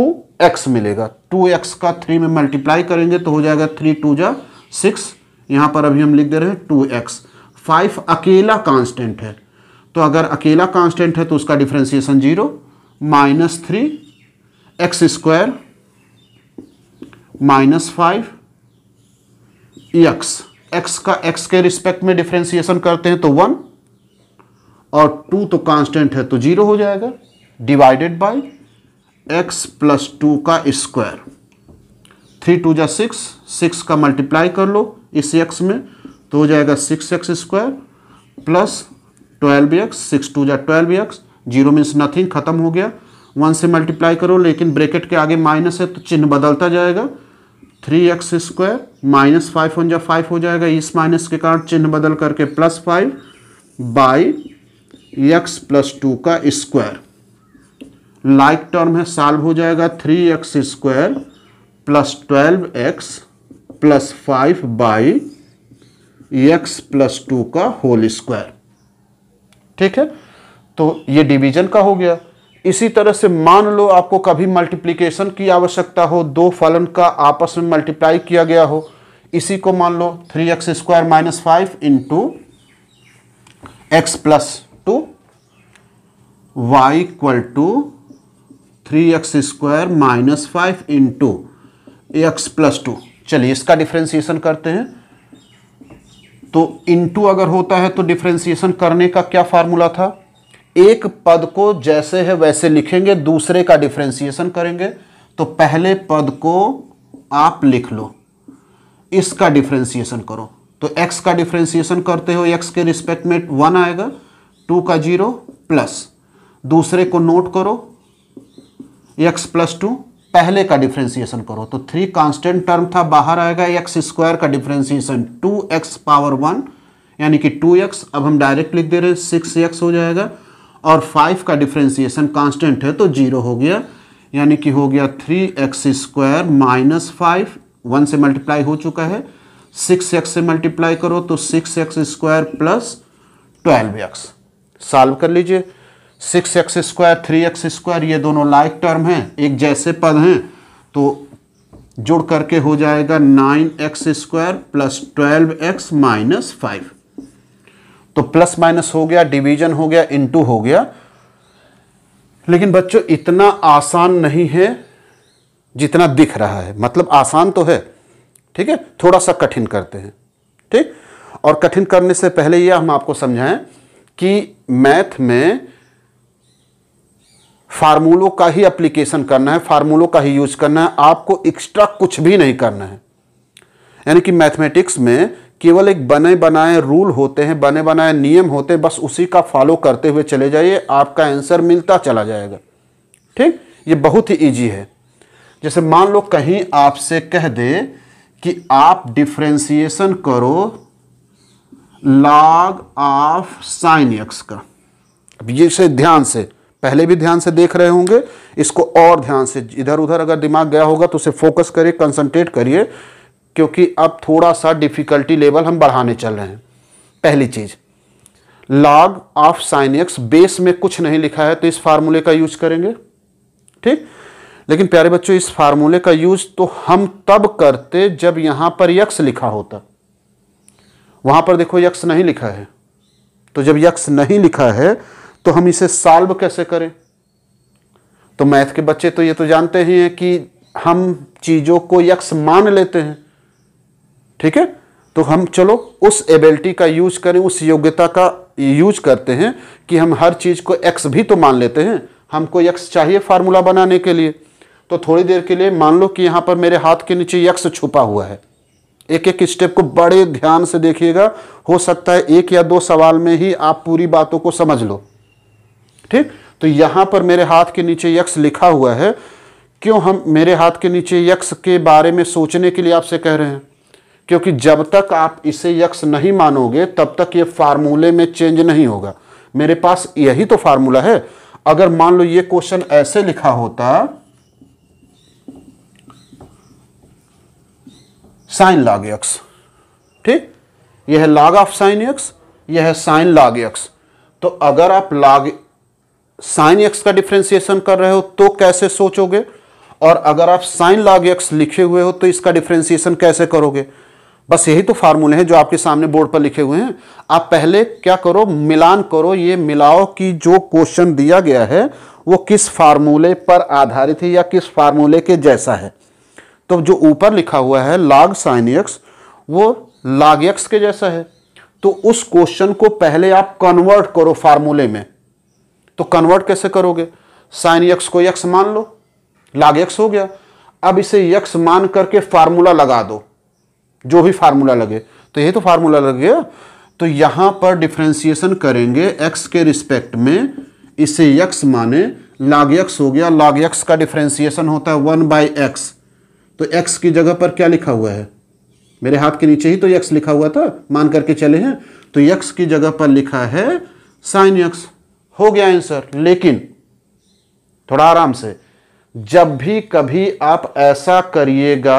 एक्स मिलेगा टू एक्स का थ्री में मल्टीप्लाई करेंगे तो हो जाएगा थ्री टू जा सिक्स यहाँ पर अभी हम लिख दे रहे हैं टू एक्स फाइव अकेला कांस्टेंट है तो अगर अकेला कांस्टेंट है तो उसका differentiation zero minus three x square minus five x x का एक्स के रिस्पेक्ट में डिफ्रेंसिएशन करते हैं तो वन और टू तो कांस्टेंट है तो जीरो हो जाएगा divided by x plus two का स्क्वायर थ्री टू जा सिक्स सिक्स का मल्टीप्लाई कर लो इस एक्स में तो हो जाएगा six x square plus twelve x six two जा twelve x zero means nothing खत्म हो गया वन से मल्टीप्लाई करो लेकिन ब्रैकेट के आगे माइनस है तो चिन्ह बदलता जाएगा three x square minus five one जा फाइव हो जाएगा इस माइनस के कारण चिन्ह बदल करके plus five by x plus two का स्क्वायर लाइक टर्म है साल्व हो जाएगा three x square plus twelve x plus five by x plus two का होल स्क्वायर ठीक है तो ये डिवीजन का हो गया इसी तरह से मान लो आपको कभी मल्टीप्लिकेशन की आवश्यकता हो दो फलन का आपस में मल्टीप्लाई किया गया हो इसी को मान लो three x square minus five into x plus two y equal to three x square minus five into x plus two चलिए इसका डिफ्रेंसिएशन करते हैं तो इंटू अगर होता है तो डिफ्रेंसिएशन करने का क्या फार्मूला था एक पद को जैसे है वैसे लिखेंगे दूसरे का डिफ्रेंसिएशन करेंगे तो पहले पद को आप लिख लो इसका डिफ्रेंसिएशन करो तो x का डिफ्रेंसिएशन करते हो x के रिस्पेक्ट में वन आएगा टू का जीरो प्लस दूसरे को नोट करो एक्स प्लस टू पहले का डिफ्रेंसिएशन करो तो थ्री कांस्टेंट टर्म था बाहर आएगा एक्स स्क्वायर का differentiation two x power one यानी कि टू एक्स अब हम डायरेक्ट लिख दे रहे हैं सिक्स एक्स हो जाएगा और फाइव का डिफ्रेंसिएशन कांस्टेंट है तो जीरो हो गया यानी कि हो गया three x square minus five one से मल्टीप्लाई हो चुका है सिक्स एक्स से मल्टीप्लाई करो तो six x square plus twelve x solve कर लीजिए six x square three x square ये दोनों लाइक टर्म हैं एक जैसे पद हैं तो जुड़ करके हो जाएगा nine x square plus twelve x minus five तो प्लस माइनस हो गया डिवीजन हो गया इनटू हो गया लेकिन बच्चों इतना आसान नहीं है जितना दिख रहा है मतलब आसान तो है ठीक है थोड़ा सा कठिन करते हैं ठीक और कठिन करने से पहले यह हम आपको समझाएं कि मैथ में फार्मूलों का ही एप्लीकेशन करना है फार्मूलों का ही यूज करना है आपको एक्स्ट्रा कुछ भी नहीं करना है यानी कि मैथमेटिक्स में केवल एक बने बनाए रूल होते हैं बने बनाए नियम होते हैं बस उसी का फॉलो करते हुए चले जाइए आपका आंसर मिलता चला जाएगा ठीक ये बहुत ही ईजी है जैसे मान लो कहीं आपसे कह दे कि आप डिफ्रेंसिएशन करो लॉग ऑफ साइन एक्स का अब ये से ध्यान से पहले भी ध्यान से देख रहे होंगे इसको और ध्यान से इधर उधर अगर दिमाग गया होगा तो उसे फोकस करिए कंसंट्रेट करिए क्योंकि अब थोड़ा सा डिफिकल्टी लेवल हम बढ़ाने चल रहे हैं पहली चीज log of sine x base में कुछ नहीं लिखा है तो इस फार्मूले का यूज करेंगे ठीक लेकिन प्यारे बच्चों इस फार्मूले का यूज तो हम तब करते जब यहां पर यक्स लिखा होता वहां पर देखो यक्ष नहीं लिखा है तो जब यक्ष नहीं लिखा है तो हम इसे सॉल्व कैसे करें तो मैथ के बच्चे तो ये तो जानते ही हैं कि हम चीज़ों को यक्ष मान लेते हैं ठीक है तो हम चलो उस एबिलिटी का यूज करें उस योग्यता का यूज करते हैं कि हम हर चीज़ को एक्स भी तो मान लेते हैं हमको यक्ष चाहिए फार्मूला बनाने के लिए तो थोड़ी देर के लिए मान लो कि यहाँ पर मेरे हाथ के नीचे यक्ष छुपा हुआ है एक एक स्टेप को बड़े ध्यान से देखिएगा हो सकता है एक या दो सवाल में ही आप पूरी बातों को समझ लो ठीक तो यहां पर मेरे हाथ के नीचे यक्ष लिखा हुआ है क्यों हम मेरे हाथ के नीचे यक्ष के बारे में सोचने के लिए आपसे कह रहे हैं क्योंकि जब तक आप इसे यक्ष नहीं मानोगे तब तक ये फार्मूले में चेंज नहीं होगा मेरे पास यही तो फार्मूला है अगर मान लो ये क्वेश्चन ऐसे लिखा होता साइन लाग एक्स ठीक यह है लाग ऑफ साइन एक्स यह है साइन लाग एक्स तो अगर आप लाग साइन एक्स का डिफ्रेंसिएशन कर रहे हो तो कैसे सोचोगे और अगर आप साइन लाग एक्स लिखे हुए हो तो इसका डिफ्रेंसिएशन कैसे करोगे बस यही तो फार्मूले हैं जो आपके सामने बोर्ड पर लिखे हुए हैं आप पहले क्या करो मिलान करो ये मिलाओ कि जो क्वेश्चन दिया गया है वो किस फार्मूले पर आधारित है या किस फार्मूले के जैसा है तो जो ऊपर लिखा हुआ है लाग साइन एक्स वो लाग एक्स के जैसा है तो उस क्वेश्चन को पहले आप कन्वर्ट करो फार्मूले में तो कन्वर्ट कैसे करोगे साइन एक्स को यक्स मान लो लाग एक्स हो गया अब इसे यक्स मान करके फार्मूला लगा दो जो भी फार्मूला लगे तो यही तो फार्मूला लग गया तो यहां पर डिफ्रेंसिएशन करेंगे एक्स के रिस्पेक्ट में इसे यक्स माने लाग यक्स हो गया लाग यक्स का डिफ्रेंसिएशन होता है वन बाई एक्स तो एक्स की जगह पर क्या लिखा हुआ है मेरे हाथ के नीचे ही तो x लिखा हुआ था मान करके चले हैं तो x की जगह पर लिखा है साइन x हो गया आंसर लेकिन थोड़ा आराम से जब भी कभी आप ऐसा करिएगा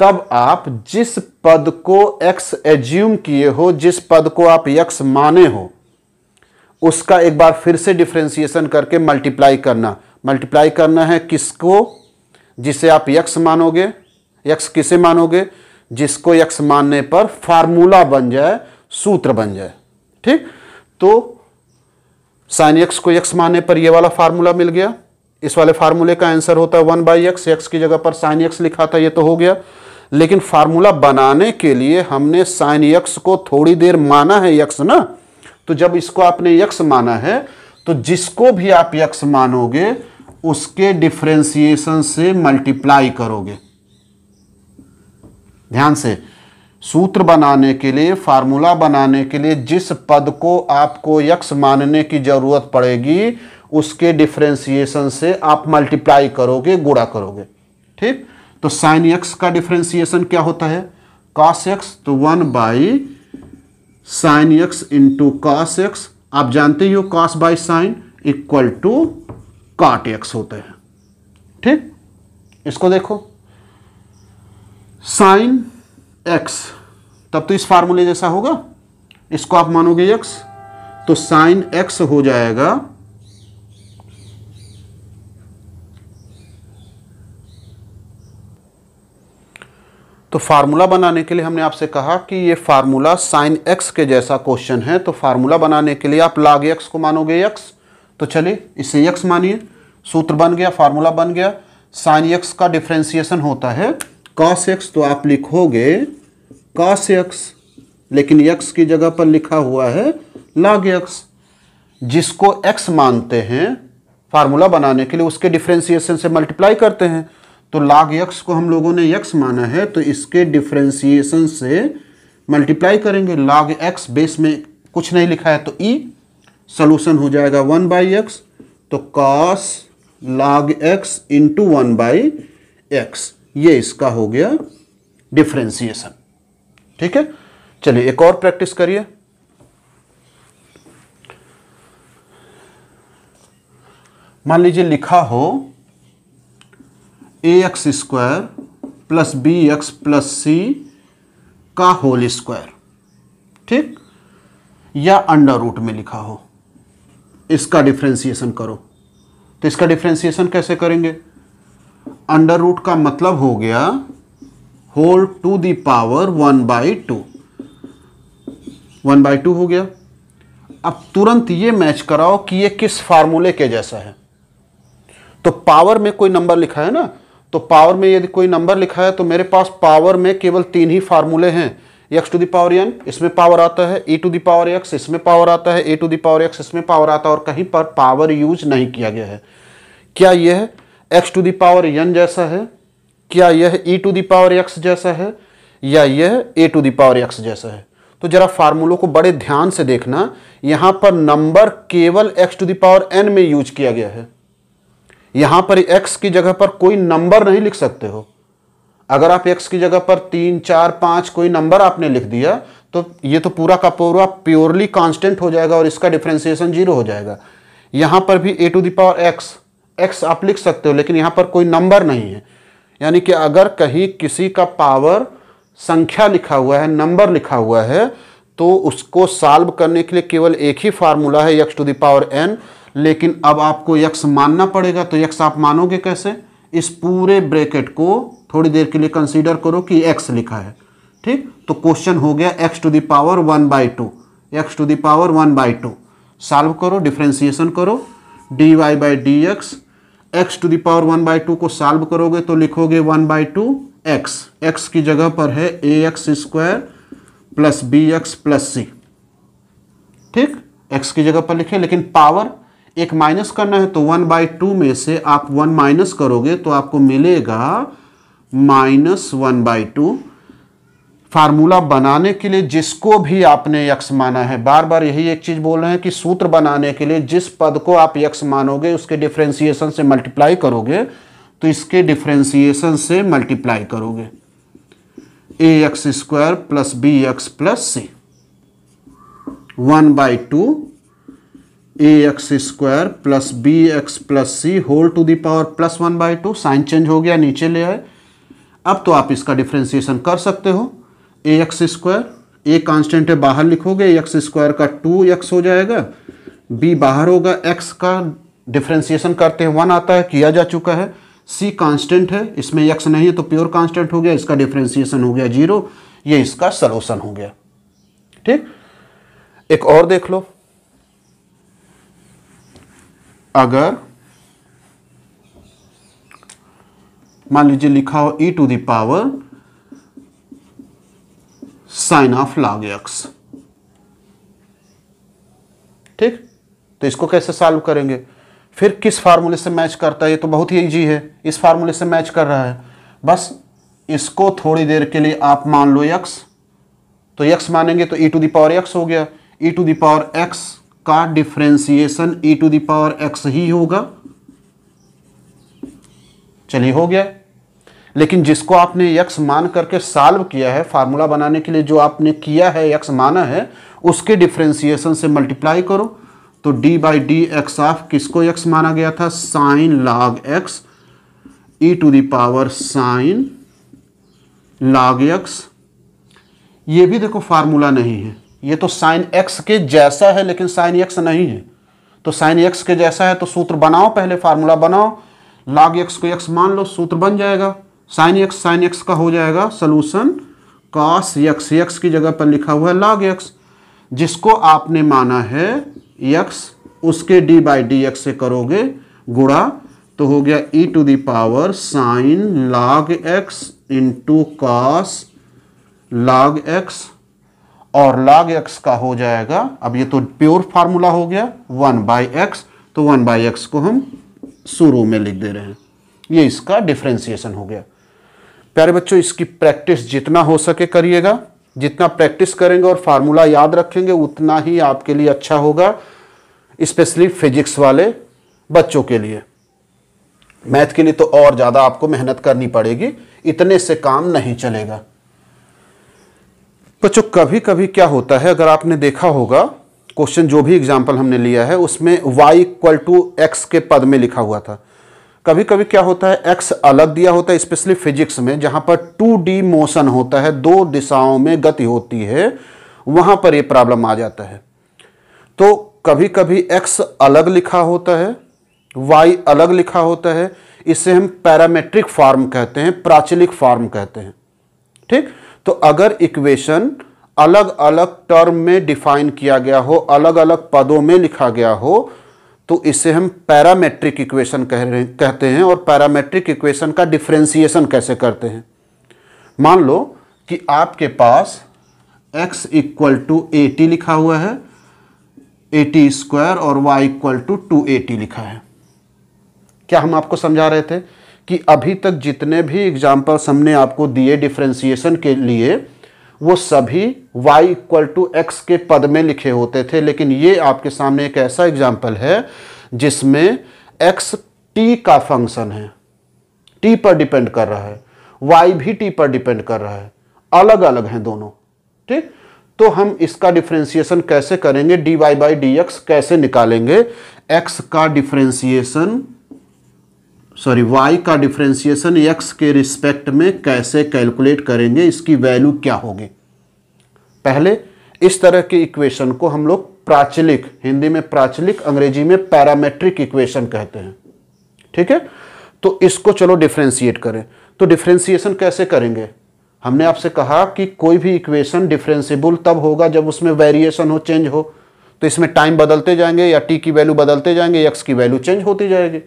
तब आप जिस पद को x एज्यूम किए हो जिस पद को आप x माने हो उसका एक बार फिर से डिफ्रेंसिएशन करके मल्टीप्लाई करना मल्टीप्लाई करना है किसको जिसे आप यक्ष मानोगे यक्ष किसे मानोगे जिसको यक्ष मानने पर फार्मूला बन जाए सूत्र बन जाए ठीक तो साइन एक्स को यक्स मानने पर ये वाला फार्मूला मिल गया इस वाले फार्मूले का आंसर होता है वन बाई यक्स यक्स की जगह पर साइन एक्स लिखा था ये तो हो गया लेकिन फार्मूला बनाने के लिए हमने साइन यक्स को थोड़ी देर माना है यक्स ना तो जब इसको आपने यक्स माना है तो जिसको भी आप यक्स मानोगे उसके डिफ्रेंसिएशन से मल्टीप्लाई करोगे ध्यान से सूत्र बनाने के लिए फार्मूला बनाने के लिए जिस पद को आपको यक्स मानने की ज़रूरत पड़ेगी उसके डिफ्रेंसिएशन से आप मल्टीप्लाई करोगे गुड़ा करोगे ठीक तो साइन यक्स का डिफ्रेंसिएशन क्या होता है कॉस यक्स तो one by sine x into cos x आप जानते ही हो cos by sine equal to x होते हैं ठीक इसको देखो साइन एक्स तब तो इस फार्मूले जैसा होगा इसको आप मानोगे एक्स तो साइन एक्स हो जाएगा तो फार्मूला बनाने के लिए हमने आपसे कहा कि ये फार्मूला साइन एक्स के जैसा क्वेश्चन है तो फार्मूला बनाने के लिए आप लाग एक्स को मानोगे एक्स तो चलिए इसे यक्स मानिए सूत्र बन गया फार्मूला बन गया साइन यक्स का डिफ्रेंसिएशन होता है कॉस यक्स तो आप लिखोगे कॉस यक्स लेकिन यक्स की जगह पर लिखा हुआ है लॉग यक्स जिसको एक्स मानते हैं फार्मूला बनाने के लिए उसके डिफ्रेंसिएशन से मल्टीप्लाई करते हैं तो लाग यक्स को हम लोगों ने यक्स माना है तो इसके डिफ्रेंसिएशन से मल्टीप्लाई करेंगे लाग एक्स बेस में कुछ नहीं लिखा है तो ई e, सोलूशन हो जाएगा वन बाई एक्स तो cos log x into one by x ये इसका हो गया डिफ्रेंसिएशन ठीक है चलिए एक और प्रैक्टिस करिए मान लीजिए लिखा हो a x square plus b x plus c का होल स्क्वायर ठीक या अंडर रूट में लिखा हो इसका डिफ्रेंसिएशन करो तो इसका डिफ्रेंसिएशन कैसे करेंगे अंडर रूट का मतलब हो गया whole to the power one by two one by two हो गया अब तुरंत ये मैच कराओ कि ये किस फार्मूले के जैसा है तो पावर में कोई नंबर लिखा है ना तो पावर में यदि कोई नंबर लिखा है तो मेरे पास पावर में केवल तीन ही फार्मूले हैं एक्स टू दावर एन इसमें पावर आता है ए टू दावर एक्स इसमें पावर आता है ए टू दावर एक्स इसमें पावर आता है और कहीं पर पावर यूज नहीं किया गया है क्या यह एक्स टू दावर एन जैसा है क्या यह ए टू दावर एक्स जैसा है या यह ए टू दावर एक्स जैसा है तो जरा फार्मूलों को बड़े ध्यान से देखना यहां पर नंबर केवल एक्स टू दावर एन में यूज किया गया है यहां पर एक्स की जगह पर कोई नंबर नहीं लिख सकते हो अगर आप एक्स की जगह पर तीन चार पाँच कोई नंबर आपने लिख दिया तो ये तो पूरा का पूरा प्योरली कांस्टेंट हो जाएगा और इसका डिफ्रेंसिएशन जीरो हो जाएगा यहाँ पर भी a to the power x x आप लिख सकते हो लेकिन यहाँ पर कोई नंबर नहीं है यानी कि अगर कहीं किसी का पावर संख्या लिखा हुआ है नंबर लिखा हुआ है तो उसको सॉल्व करने के लिए केवल एक ही फार्मूला है यक्स टू दावर एन लेकिन अब आपको यक्स मानना पड़ेगा तो यक्स आप मानोगे कैसे इस पूरे ब्रैकेट को थोड़ी देर के लिए कंसीडर करो कि एक्स लिखा है ठीक तो क्वेश्चन हो गया x to the power one by two x to the power one by two solve करो डिफ्रेंसीसन करो d Y by D x x to the power one by two को सॉल्व करोगे तो लिखोगे one by two x x की जगह पर है a x square plus b x plus c ठीक एक्स की जगह पर लिखे लेकिन पावर एक माइनस करना है तो वन बाई टू में से आप वन माइनस करोगे तो आपको मिलेगा minus one by two formula बनाने के लिए जिसको भी आपने यक्स माना है बार बार यही एक चीज़ बोल रहे हैं कि सूत्र बनाने के लिए जिस पद को आप यक्स मानोगे उसके डिफ्रेंसिएशन से मल्टीप्लाई करोगे तो इसके डिफ्रेंसिएशन से मल्टीप्लाई करोगे a x square plus b x plus c one by two a x square plus b x plus c whole to the power plus one by two sine change हो गया नीचे ले आए अब तो आप इसका डिफ्रेंसिएशन कर सकते हो a x square a constant है बाहर लिखोगे एक्स स्क्वायर का टू एक्स हो जाएगा बी बाहर होगा एक्स का डिफ्रेंसिएशन करते हैं वन आता है किया जा चुका है सी कांस्टेंट है इसमें एक्स नहीं है तो प्योर कांस्टेंट हो गया इसका डिफ्रेंसिएशन हो गया जीरो ये इसका सलोशन हो गया ठीक एक और देख लो अगर मान लीजिए लिखा हो e to the power sine of log x ठीक तो इसको कैसे सॉल्व करेंगे फिर किस फार्मूले से मैच करता है ये तो बहुत ही ईजी है इस फार्मूले से मैच कर रहा है बस इसको थोड़ी देर के लिए आप मान लो यक्स तो यक्स मानेंगे तो ई टू दावर एक्स हो गया ई टू दावर एक्स का differentiation e to the power x ही होगा चलिए हो गया लेकिन जिसको आपने यक्स मान करके साल्व किया है फार्मूला बनाने के लिए जो आपने किया है यक्स माना है उसके डिफ्रेंसिएशन से मल्टीप्लाई करो तो d by D x of किसको यक्स माना गया था sine log x E to the power sine log x ये भी देखो फार्मूला नहीं है ये तो साइन एक्स के जैसा है लेकिन साइन एक्स नहीं है तो साइन एक्स के जैसा है तो सूत्र बनाओ पहले फार्मूला बनाओ लॉग एक्स को एक्स मान लो सूत्र बन जाएगा साइन एक्स साइन एक्स का हो जाएगा सोलूशन कॉस एक्स एक्स की जगह पर लिखा हुआ है लॉग एक्स जिसको आपने माना है एक्स उसके डी बाई डी एक्स से करोगे गुड़ा तो हो गया e to the power sine log x into cos log x और लॉग एक्स का हो जाएगा अब ये तो प्योर फार्मूला हो गया वन बाई एक्स तो वन बाई एक्स को हम शुरू में लिख दे रहे हैं ये इसका डिफ्रेंसिएशन हो गया प्यारे बच्चों इसकी प्रैक्टिस जितना हो सके करिएगा जितना प्रैक्टिस करेंगे और फार्मूला याद रखेंगे उतना ही आपके लिए अच्छा होगा स्पेशली फिजिक्स वाले बच्चों के लिए मैथ के लिए तो और ज़्यादा आपको मेहनत करनी पड़ेगी इतने से काम नहीं चलेगा बच्चों कभी कभी क्या होता है अगर आपने देखा होगा क्वेश्चन जो भी एग्जाम्पल हमने लिया है उसमें वाई इक्वल टू एक्स के पद में लिखा हुआ था कभी कभी क्या होता है एक्स अलग दिया होता है स्पेशली फिजिक्स में जहां पर टू डी मोशन होता है दो दिशाओं में गति होती है वहां पर ये प्रॉब्लम आ जाता है तो कभी कभी एक्स अलग लिखा होता है वाई अलग लिखा होता है इसे हम पैरामेट्रिक फॉर्म कहते हैं प्राचलिक फॉर्म कहते हैं ठीक तो अगर इक्वेशन अलग अलग टर्म में डिफाइन किया गया हो अलग अलग पदों में लिखा गया हो तो इसे हम पैरामेट्रिक इक्वेशन कह रहे कहते हैं और पैरामेट्रिक इक्वेशन का डिफ्रेंसिएशन कैसे करते हैं मान लो कि आपके पास x इक्वल टू ए लिखा हुआ है टी स्क्वायर और y equal to two a t लिखा है क्या हम आपको समझा रहे थे कि अभी तक जितने भी एग्जाम्पल्स हमने आपको दिए डिफ्रेंसिएशन के लिए वो सभी y इक्वल टू एक्स के पद में लिखे होते थे लेकिन ये आपके सामने एक ऐसा एग्जाम्पल है जिसमें x t का फंक्शन है t पर डिपेंड कर रहा है y भी t पर डिपेंड कर रहा है अलग अलग हैं दोनों ठीक तो हम इसका डिफ्रेंसिएशन कैसे करेंगे d Y by D x कैसे निकालेंगे एक्स का डिफ्रेंसिएशन सॉरी वाई का डिफ्रेंसिएशन एक्स के रिस्पेक्ट में कैसे कैलकुलेट करेंगे इसकी वैल्यू क्या होगी पहले इस तरह के इक्वेशन को हम लोग प्राचलिक हिंदी में प्राचलिक अंग्रेजी में पैरामेट्रिक इक्वेशन कहते हैं ठीक है तो इसको चलो डिफ्रेंशिएट करें तो डिफ्रेंसिएशन कैसे करेंगे हमने आपसे कहा कि कोई भी इक्वेशन डिफ्रेंसिबल तब होगा जब उसमें वेरिएशन हो चेंज हो तो इसमें टाइम बदलते जाएंगे या टी की वैल्यू बदलते जाएंगे एक्स की वैल्यू चेंज होती जाएगी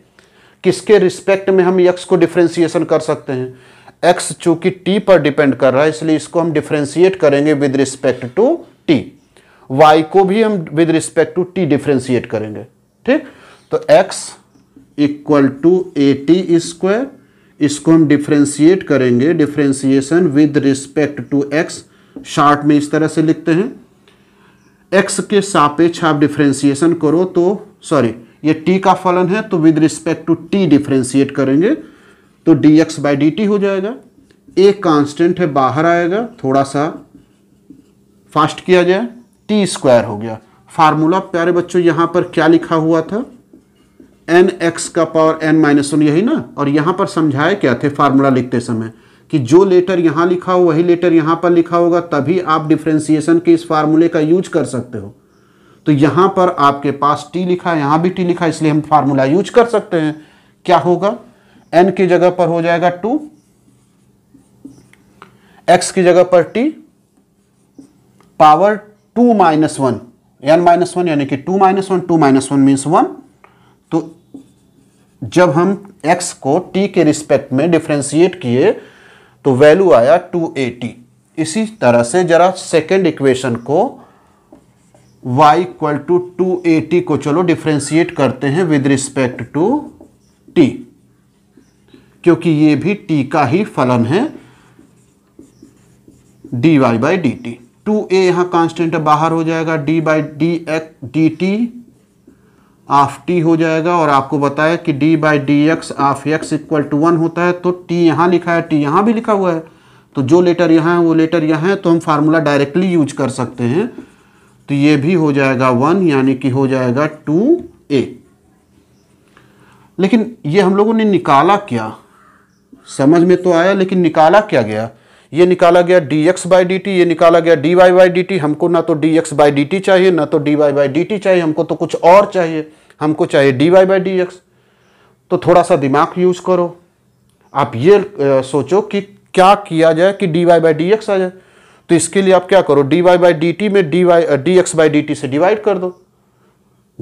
किसके रिस्पेक्ट में हम यक्स को डिफ्रेंसिएशन कर सकते हैं एक्स चूंकि टी पर डिपेंड कर रहा है इसलिए इसको हम डिफ्रेंशिएट करेंगे with respect to t y को भी हम with respect to t differentiate करेंगे ठीक तो x equal to a t square इसको हम डिफ्रेंशिएट करेंगे differentiation with respect to x short में इस तरह से लिखते हैं एक्स के सापेक्ष आप डिफ्रेंशिएशन करो तो सॉरी ये टी का फलन है तो with respect to t differentiate करेंगे तो d x by D t हो जाएगा ए कांस्टेंट है बाहर आएगा थोड़ा सा फास्ट किया जाए टी स्क्वायर हो गया फार्मूला प्यारे बच्चों यहां पर क्या लिखा हुआ था एन एक्स का पावर एन माइनस वन यही ना और यहां पर समझाए क्या थे फार्मूला लिखते समय कि जो लेटर यहां लिखा हो वही लेटर यहां पर लिखा होगा तभी आप डिफ्रेंसिएशन के इस फार्मूले का यूज कर सकते हो तो यहां पर आपके पास टी लिखा है यहां भी टी लिखा है इसलिए हम फार्मूला यूज कर सकते हैं क्या होगा एन की जगह पर हो जाएगा टू एक्स की जगह पर t power two minus one n minus one यानी कि two minus one two minus one means one तो जब हम एक्स को टी के रिस्पेक्ट में डिफ्रेंशिएट किए तो वैल्यू आया टू ए टी इसी तरह से जरा सेकेंड इक्वेशन को y equal to two a t को चलो डिफ्रेंशिएट करते हैं विद रिस्पेक्ट टू t क्योंकि ये भी t का ही फलन है dy y by D t two a यहां कांस्टेंट बाहर हो जाएगा d by D x d t of t हो जाएगा और आपको बताया कि d by D x of x equal to one होता है तो t यहां लिखा है t यहां भी लिखा हुआ है तो जो लेटर यहां है वो लेटर यहां है तो हम फार्मूला डायरेक्टली यूज कर सकते हैं तो ये भी हो जाएगा वन यानी कि हो जाएगा टू ए लेकिन ये हम लोगों ने निकाला क्या समझ में तो आया लेकिन निकाला क्या गया ये निकाला गया d x by D t ये निकाला गया d Y by D t हमको ना तो d x by D t चाहिए ना तो d Y by D t चाहिए हमको तो कुछ और चाहिए हमको चाहिए d Y by D x तो थोड़ा सा दिमाग यूज़ करो आप ये सोचो कि क्या किया जाए कि d Y by D x आ जाए तो इसके लिए आप क्या करो d Y by D t में d y d x by D t से डिवाइड कर दो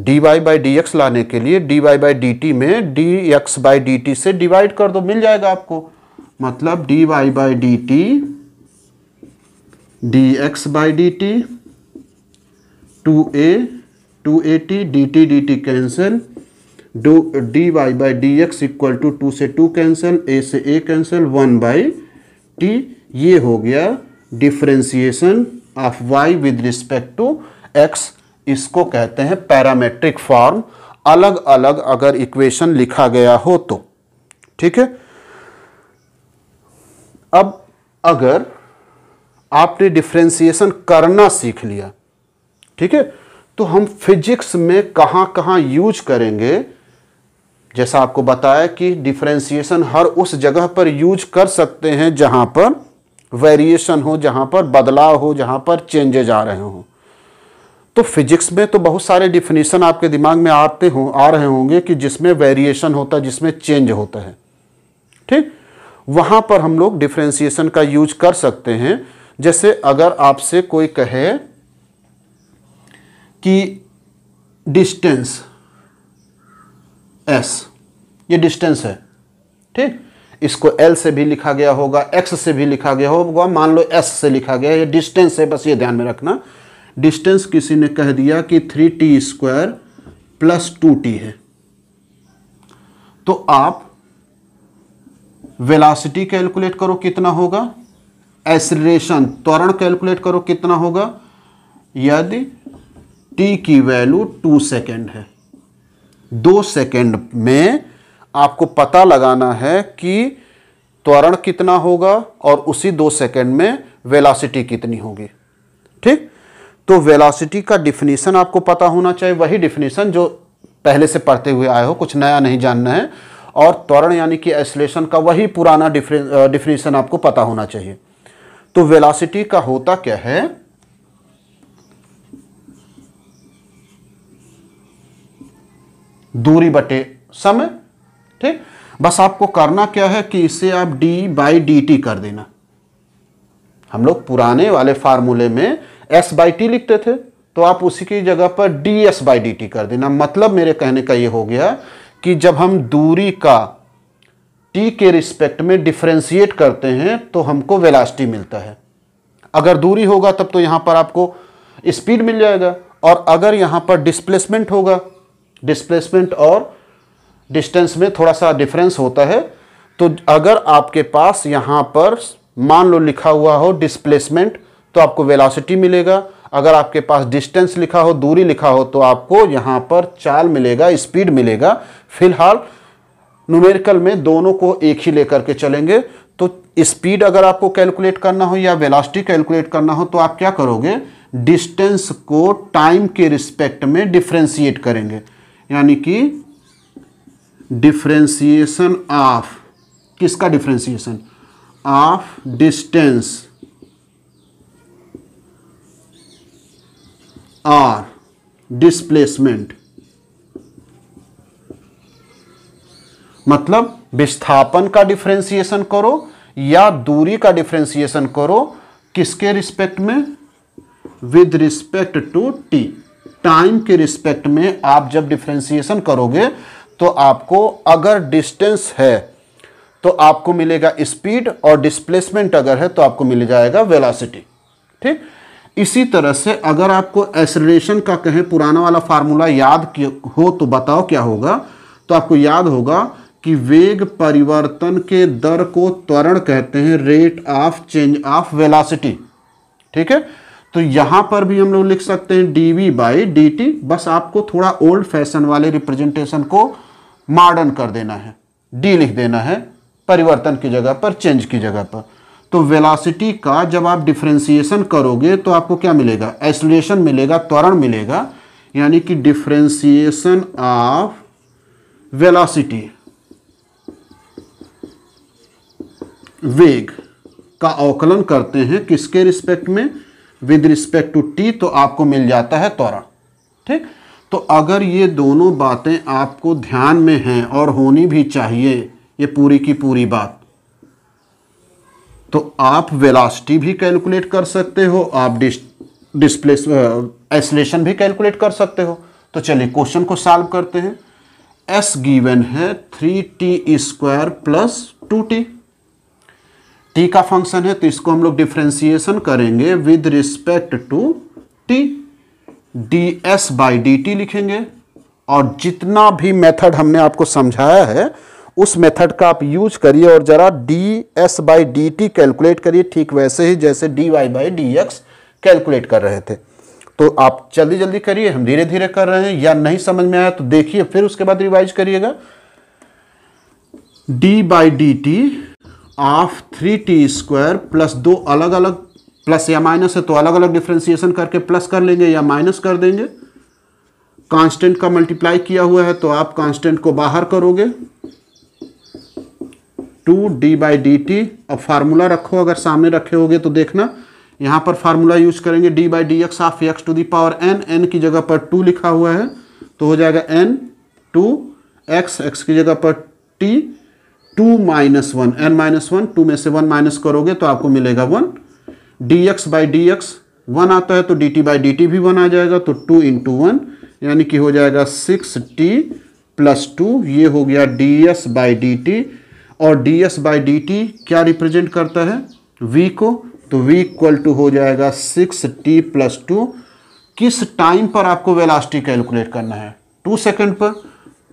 d Y by D x लाने के लिए d Y by D t में d x by D t से डिवाइड कर दो मिल जाएगा आपको मतलब d Y by D t d x by D t two a two a t d t d t cancel do d Y by D x equal to two से two cancel a से a cancel one by t ये हो गया differentiation of Y with respect to x इसको कहते हैं parametric form अलग अलग अगर इक्वेशन लिखा गया हो तो ठीक है अब अगर आपने डिफ्रेंसिएशन करना सीख लिया ठीक है तो हम फिजिक्स में कहां कहां यूज करेंगे जैसा आपको बताया कि डिफ्रेंसिएशन हर उस जगह पर यूज कर सकते हैं जहां पर वेरिएशन हो जहां पर बदलाव हो जहां पर चेंजेज आ रहे हो तो फिजिक्स में तो बहुत सारे डिफिनेशन आपके दिमाग में आते हो आ रहे होंगे कि जिसमें वेरिएशन होता है जिसमें चेंज होता है ठीक वहां पर हम लोग डिफ्रेंसिएशन का यूज कर सकते हैं जैसे अगर आपसे कोई कहे कि डिस्टेंस एस ये डिस्टेंस है ठीक इसको एल से भी लिखा गया होगा एक्स से भी लिखा गया होगा मान लो एस से लिखा गया यह डिस्टेंस है बस ये ध्यान में रखना डिस्टेंस किसी ने कह दिया कि three t square plus two t है तो आप वेलासिटी कैलकुलेट करो कितना होगा एसरेशन त्वरण कैलकुलेट करो कितना होगा यदि टी की वैल्यू टू सेकेंड है दो सेकेंड में आपको पता लगाना है कि त्वरण कितना होगा और उसी दो सेकेंड में वेलासिटी कितनी होगी ठीक तो वेलासिटी का डिफिनीशन आपको पता होना चाहिए वही डिफिनीशन जो पहले से पढ़ते हुए आए हो कुछ नया नहीं जानना है और त्वरण यानी कि एसलेशन का वही पुराना डिफिनीशन आपको पता होना चाहिए तो वेलासिटी का होता क्या है दूरी बटे समय ठीक बस आपको करना क्या है कि इसे आप डी बाई डी टी कर देना हम लोग पुराने वाले फार्मूले में एस बाई टी लिखते थे तो आप उसी की जगह पर d s by D t कर देना मतलब मेरे कहने का ये हो गया कि जब हम दूरी का टी के रिस्पेक्ट में डिफ्रेंशिएट करते हैं तो हमको वेलासिटी मिलता है अगर दूरी होगा तब तो यहाँ पर आपको स्पीड मिल जाएगा और अगर यहाँ पर डिस्प्लेसमेंट होगा डिस्प्लेसमेंट और डिस्टेंस में थोड़ा सा डिफरेंस होता है तो अगर आपके पास यहाँ पर मान लो लिखा हुआ हो डिस्प्लेसमेंट तो आपको वेलासिटी मिलेगा अगर आपके पास डिस्टेंस लिखा हो दूरी लिखा हो तो आपको यहाँ पर चाल मिलेगा स्पीड मिलेगा फिलहाल नूमेरिकल में दोनों को एक ही लेकर के चलेंगे तो स्पीड अगर आपको कैलकुलेट करना हो या वेलासिटी कैलकुलेट करना हो तो आप क्या करोगे डिस्टेंस को टाइम के रिस्पेक्ट में डिफ्रेंशिएट करेंगे यानी कि डिफ्रेंसिएशन ऑफ किसका डिफ्रेंसिएशन ऑफ डिस्टेंस और डिस्प्लेसमेंट मतलब विस्थापन का डिफ्रेंसिएशन करो या दूरी का डिफ्रेंसिएशन करो किसके रिस्पेक्ट में with respect to t time के रिस्पेक्ट में आप जब डिफ्रेंसिएशन करोगे तो आपको अगर डिस्टेंस है तो आपको मिलेगा स्पीड और डिस्प्लेसमेंट अगर है तो आपको मिल जाएगा वेलासिटी ठीक इसी तरह से अगर आपको एसरेशन का कहें पुराना वाला फार्मूला याद हो तो बताओ क्या होगा तो आपको याद होगा कि वेग परिवर्तन के दर को त्वरण कहते हैं rate of change of velocity ठीक है तो यहां पर भी हम लोग लिख सकते हैं d v by D t बस आपको थोड़ा ओल्ड फैशन वाले रिप्रेजेंटेशन को मॉडर्न कर देना है डी लिख देना है परिवर्तन की जगह पर चेंज की जगह पर तो वेलासिटी का जब आप डिफ्रेंसिएशन करोगे तो आपको क्या मिलेगा एसोलेशन मिलेगा त्वरण मिलेगा यानी कि डिफ्रेंसिएशन ऑफ वेलासिटी वेग का अवकलन करते हैं किसके रिस्पेक्ट में विद रिस्पेक्ट टू टी तो आपको मिल जाता है त्वरण ठीक तो अगर ये दोनों बातें आपको ध्यान में हैं और होनी भी चाहिए ये पूरी की पूरी बात तो आप वेलासिटी भी कैलकुलेट कर सकते हो आप डिस डिस्प्लेस एसलेशन भी कैलकुलेट कर सकते हो तो चलिए क्वेश्चन को सॉल्व करते हैं एस गिवन है three t square plus two t t का फंक्शन है तो इसको हम लोग डिफ्रेंसिएशन करेंगे with respect to t d s by D t लिखेंगे और जितना भी मेथड हमने आपको समझाया है उस मेथड का आप यूज करिए और जरा d s by D t calculate करिए ठीक वैसे ही जैसे d Y by D x calculate कर रहे थे तो आप जल्दी जल्दी करिए हम धीरे धीरे कर रहे हैं या नहीं समझ में आया तो देखिए फिर उसके बाद रिवाइज करिएगा d by D t of three t square plus दो अलग अलग प्लस या माइनस है तो अलग अलग डिफ्रेंसिएशन करके प्लस कर लेंगे या माइनस कर देंगे कांस्टेंट का मल्टीप्लाई किया हुआ है तो आप कांस्टेंट को बाहर करोगे two d by D t अब फार्मूला रखो अगर सामने रखे होगे तो देखना यहाँ पर फार्मूला यूज करेंगे d by D x of x to the power n n की जगह पर टू लिखा हुआ है तो हो जाएगा एन टू एक्स एक्स की जगह पर t two minus one n minus one two में से वन माइनस करोगे तो आपको मिलेगा one d x by D x one आता है तो d T by D t भी वन आ जाएगा तो टू इंटू वन यानी कि हो जाएगा सिक्स टी प्लस टू ये हो गया d s by D t और d s by D t क्या रिप्रेजेंट करता है वी को तो वी इक्वल टू हो जाएगा सिक्स टी प्लस टू किस टाइम पर आपको वेलास्टी कैलकुलेट करना है टू सेकेंड पर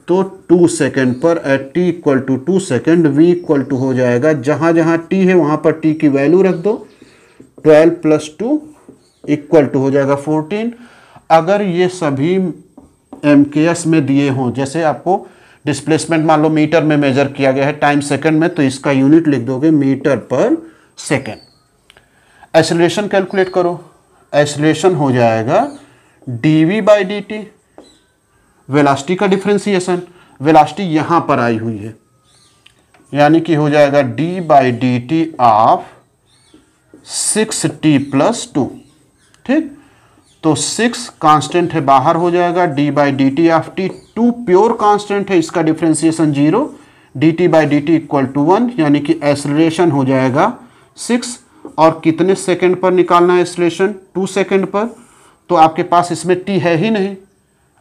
तो टू सेकेंड पर at t equal to two second v equal to हो जाएगा जहाँ जहाँ टी है वहाँ पर टी की वैल्यू रख दो twelve plus two equal to हो जाएगा फोर्टीन अगर ये सभी एम में दिए हों जैसे आपको डिस्प्लेसमेंट मान लो मीटर में मेजर किया गया है टाइम सेकंड में तो इसका यूनिट लिख दोगे metre per second acceleration calculate करो एसोलेशन हो जाएगा d v by D t velocity का डिफ्रेंसिएशन वेलास्टी यहाँ पर आई हुई है यानी कि हो जाएगा d by D t of six t plus two ठीक तो सिक्स कांस्टेंट है बाहर हो जाएगा d by D t of t two pure constant है इसका differentiation zero d T by D t equal to one यानी कि एसलेशन हो जाएगा सिक्स और कितने सेकंड पर निकालना है एसलेशन टू सेकंड पर तो आपके पास इसमें टी है ही नहीं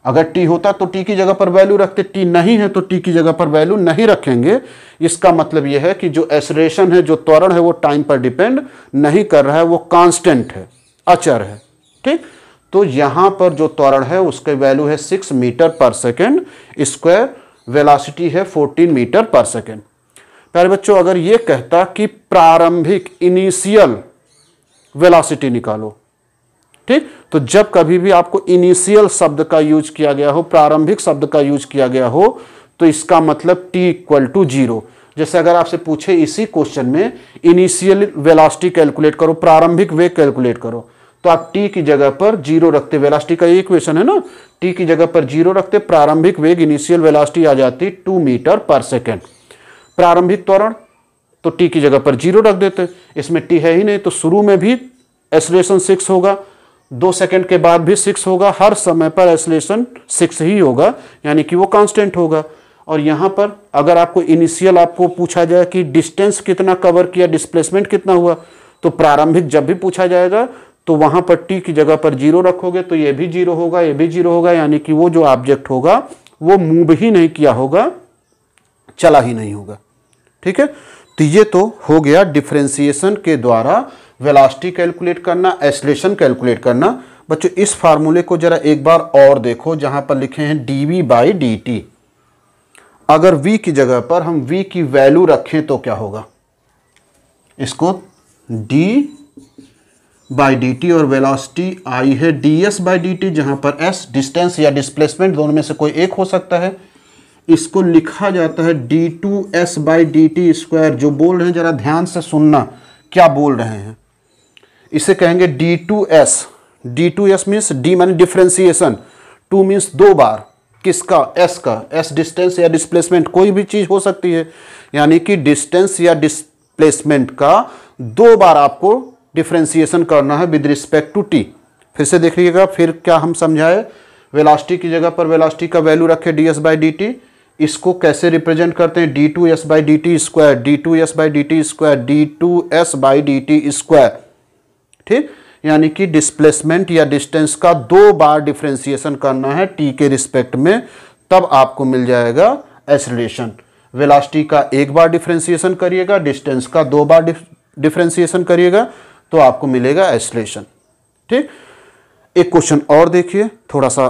अगर टी होता तो टी की जगह पर वैल्यू रखते टी नहीं है तो टी की जगह पर वैल्यू नहीं रखेंगे इसका मतलब यह है कि जो एसरेशन है जो त्वरण है वो टाइम पर डिपेंड नहीं कर रहा है वो कांस्टेंट है अचर है ठीक तो यहां पर जो त्वरण है उसके वैल्यू है six metre per second square velocity है फोर्टीन मीटर पर सेकेंड प्यारे बच्चों अगर ये कहता कि प्रारंभिक इनिशियल वेलासिटी निकालो ठीक तो जब कभी भी आपको इनिशियल शब्द का यूज किया गया हो प्रारंभिक शब्द का यूज किया गया हो तो इसका मतलब t इक्वल टू जीरो जैसे अगर आपसे पूछे इसी क्वेश्चन में इनिशियल वेलास्टी कैलकुलेट करो प्रारंभिक वेग कैलकुलेट करो तो आप t की जगह पर जीरो रखते वेलास्टी का ये क्वेश्चन है ना t की जगह पर जीरो रखते प्रारंभिक वेग इनिशियल वेलास्टी आ जाती टू मीटर पर सेकेंड प्रारंभिक त्वरण तो टी की जगह पर जीरो रख देते इसमें टी है ही नहीं तो शुरू में भी एसोलेशन सिक्स होगा दो सेकंड के बाद भी सिक्स होगा हर समय पर एसलेशन सिक्स ही होगा यानी कि वो कांस्टेंट होगा और यहाँ पर अगर आपको इनिशियल आपको पूछा जाए कि डिस्टेंस कितना कवर किया डिस्प्लेसमेंट कितना हुआ तो प्रारंभिक जब भी पूछा जाएगा तो वहाँ पर टी की जगह पर जीरो रखोगे तो ये भी जीरो होगा ये भी जीरो होगा यानी कि वो जो ऑब्जेक्ट होगा वो मूव ही नहीं किया होगा चला ही नहीं होगा ठीक है तो ये तो हो गया डिफ्रेंसिएशन के द्वारा वेलास्टी कैलकुलेट करना एसलेशन कैलकुलेट करना बच्चों इस फार्मूले को ज़रा एक बार और देखो जहां पर लिखे हैं d v by D t अगर v की जगह पर हम v की वैल्यू रखें तो क्या होगा इसको d बाई डी टी और वेलासिटी आई है d s by D t जहां पर s डिस्टेंस या डिस्प्लेसमेंट दोनों में से कोई एक हो सकता है इसको लिखा जाता है d two s by D t square जो बोल रहे हैं ज़रा ध्यान से सुनना क्या बोल रहे हैं इसे कहेंगे d two s d two s means d मैंने डिफ्रेंसिएशन टू मीन्स दो बार किसका एस का एस डिस्टेंस या डिस्प्लेसमेंट कोई भी चीज़ हो सकती है यानी कि डिस्टेंस या डिस्प्लेसमेंट का दो बार आपको डिफ्रेंसिएशन करना है विद रिस्पेक्ट टू टी फिर से देख लीजिएगा फिर क्या हम समझाए वेलास्टी की जगह पर वेलास्टी का वैल्यू रखे d s by D t इसको कैसे रिप्रेजेंट करते हैं d two s by D t square d two s by D t square d two s by D t square ठीक यानी कि डिस्प्लेसमेंट या डिस्टेंस का दो बार डिफ्रेंसिएशन करना है टी के रिस्पेक्ट में तब आपको मिल जाएगा एसलेशन वेलास्टी का एक बार डिफ्रेंसिएशन करिएगा डिस्टेंस का दो बार डिफ्रेंसिएशन करिएगा तो आपको मिलेगा एसलेशन ठीक एक क्वेश्चन और देखिए थोड़ा सा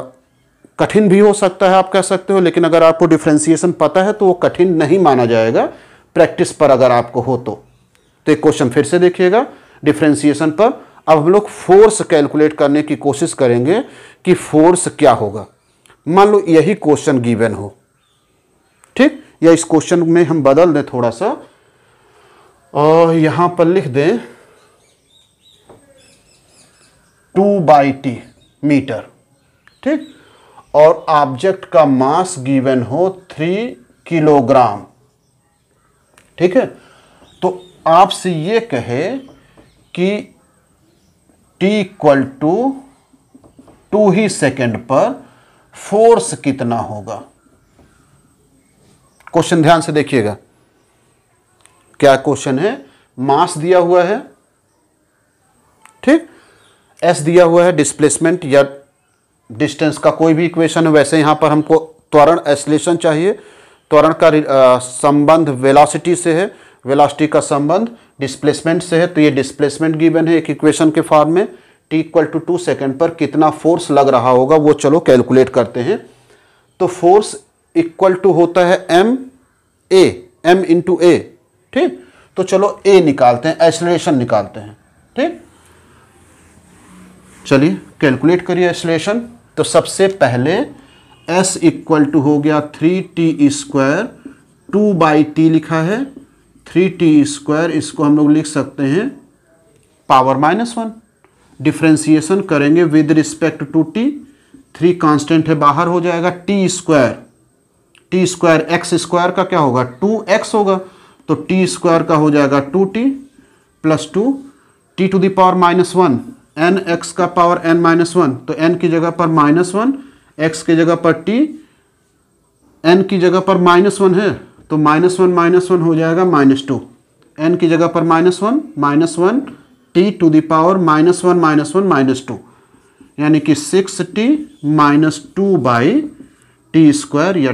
कठिन भी हो सकता है आप कह सकते हो लेकिन अगर आपको डिफ्रेंसिएशन पता है तो वो कठिन नहीं माना जाएगा प्रैक्टिस पर अगर आपको हो तो, तो एक क्वेश्चन फिर से देखिएगा डिफ्रेंसिएशन पर अब हम लोग फोर्स कैलकुलेट करने की कोशिश करेंगे कि फोर्स क्या होगा मान लो यही क्वेश्चन गिवन हो ठीक या इस क्वेश्चन में हम बदल दें थोड़ा सा और यहां पर लिख दें टू बाई टी मीटर ठीक और ऑब्जेक्ट का मास गिवन हो थ्री किलोग्राम ठीक है तो आपसे ये कहे कि t इक्वल टू टू ही सेकेंड पर फोर्स कितना होगा क्वेश्चन ध्यान से देखिएगा क्या क्वेश्चन है मास दिया हुआ है ठीक एस दिया हुआ है डिस्प्लेसमेंट या डिस्टेंस का कोई भी इक्वेशन है वैसे यहां पर हमको त्वरण एसलेशन चाहिए त्वरण का संबंध वेलोसिटी से है वेलोसिटी का संबंध डिस्प्लेसमेंट से है तो ये डिस्प्लेसमेंट गिवन है एक इक्वेशन के फॉर्म में t equal to two second पर कितना फोर्स लग रहा होगा वो चलो कैलकुलेट करते हैं तो फोर्स इक्वल टू होता है m a m into a ठीक तो चलो ए निकालते हैं एक्सलेशन निकालते हैं ठीक चलिए कैलकुलेट करिए एक्सलेशन तो सबसे पहले एस इक्वल टू हो गया three t square two by t लिखा है थ्री टी स्क्वायर इसको हम लोग लिख सकते हैं पावर माइनस वन डिफ्रेंसिएशन करेंगे with respect to t three constant है बाहर हो जाएगा t square t square x square का क्या होगा टू एक्स होगा तो टी स्क्वायर का हो जाएगा two t plus two t to the power minus one n x का पावर एन माइनस वन तो एन की जगह पर माइनस वन एक्स की जगह पर टी एन की जगह पर माइनस वन है तो माइनस वन माइनस वन हो जाएगा माइनस टू एन की जगह पर minus one minus one t to the power minus one minus one minus two यानी कि six t minus two by t square या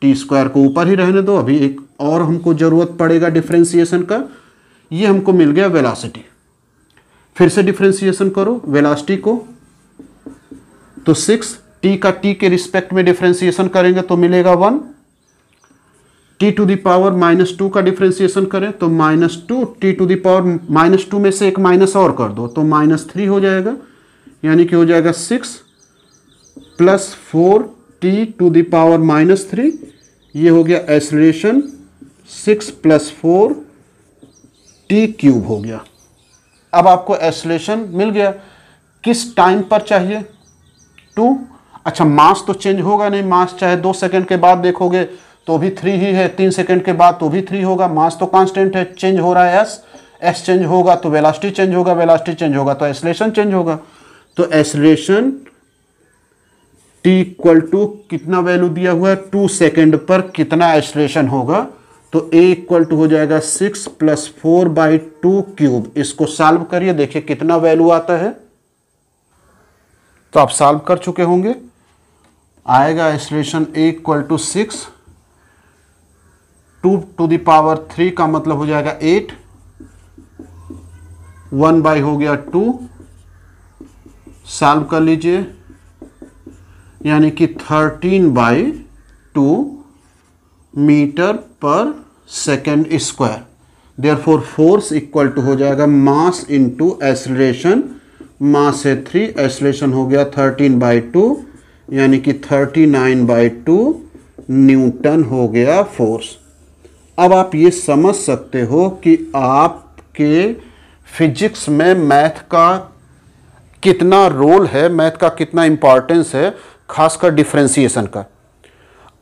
टी स्क्वायर को ऊपर ही रहने दो अभी एक और हमको ज़रूरत पड़ेगा डिफ्रेंसिएशन का ये हमको मिल गया वेलासिटी फिर से डिफ्रेंसिएशन करो वेलासिटी को तो सिक्स टी का टी के रिस्पेक्ट में डिफ्रेंसिएशन करेंगे तो मिलेगा one t to the power minus two का डिफ्रेंसिएशन करें तो minus two t to the power minus two में से एक माइनस और कर दो तो माइनस थ्री हो जाएगा यानी कि हो जाएगा six plus four t to the power minus three ये हो गया acceleration six plus four t cube हो गया अब आपको एसलेशन मिल गया किस टाइम पर चाहिए टू अच्छा मास तो चेंज होगा नहीं मास चाहे दो सेकंड के बाद देखोगे तो भी थ्री ही है तीन सेकेंड के बाद तो भी थ्री होगा मास तो कांस्टेंट है चेंज हो रहा है एस एस चेंज होगा तो वेलास्टी चेंज होगा वेलास्टी चेंज होगा तो एसलेशन चेंज होगा तो एसलेशन टी इक्वल टू कितना वैल्यू दिया हुआ है टू सेकेंड पर कितना एसलेशन होगा तो ए इक्वल टू हो जाएगा six plus four by two cube इसको सॉल्व करिए देखिए कितना वैल्यू आता है तो आप सॉल्व कर चुके होंगे आएगा acceleration a equal to six two to the power three का मतलब हो जाएगा एट वन बाई हो गया टू सॉल्व कर लीजिए यानी कि thirteen by two metre per second square therefore force equal to हो जाएगा मास टू एसलेशन मास है थ्री एसलेशन हो गया थर्टीन बाई टू यानी कि thirty nine by two newton हो गया फोर्स अब आप ये समझ सकते हो कि आपके फिजिक्स में मैथ का कितना रोल है मैथ का कितना इम्पॉर्टेंस है खासकर डिफ्रेंसीसन का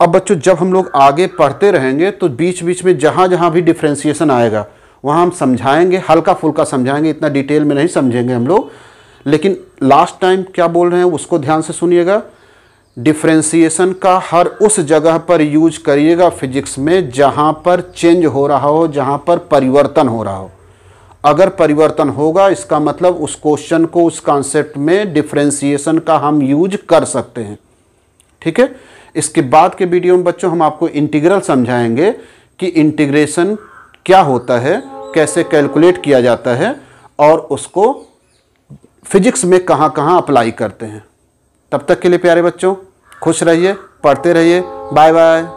अब बच्चों जब हम लोग आगे पढ़ते रहेंगे तो बीच बीच में जहाँ जहाँ भी डिफ्रेंसीसन आएगा वहाँ हम समझाएंगे हल्का फुल्का समझाएंगे इतना डिटेल में नहीं समझेंगे हम लोग लेकिन लास्ट टाइम क्या बोल रहे हैं उसको ध्यान से सुनिएगा डिफ्रेंसीसन का हर उस जगह पर यूज करिएगा फिजिक्स में जहाँ पर चेंज हो रहा हो जहाँ पर परिवर्तन हो रहा हो अगर परिवर्तन होगा इसका मतलब उस क्वेश्चन को उस कॉन्सेप्ट में डिफ्रेंसीसन का हम यूज कर सकते हैं ठीक है इसके बाद के वीडियो में बच्चों हम आपको इंटीग्रल समझाएंगे कि इंटीग्रेशन क्या होता है कैसे कैलकुलेट किया जाता है और उसको फिजिक्स में कहाँ कहाँ अप्लाई करते हैं तब तक के लिए प्यारे बच्चों खुश रहिए पढ़ते रहिए बाय बाय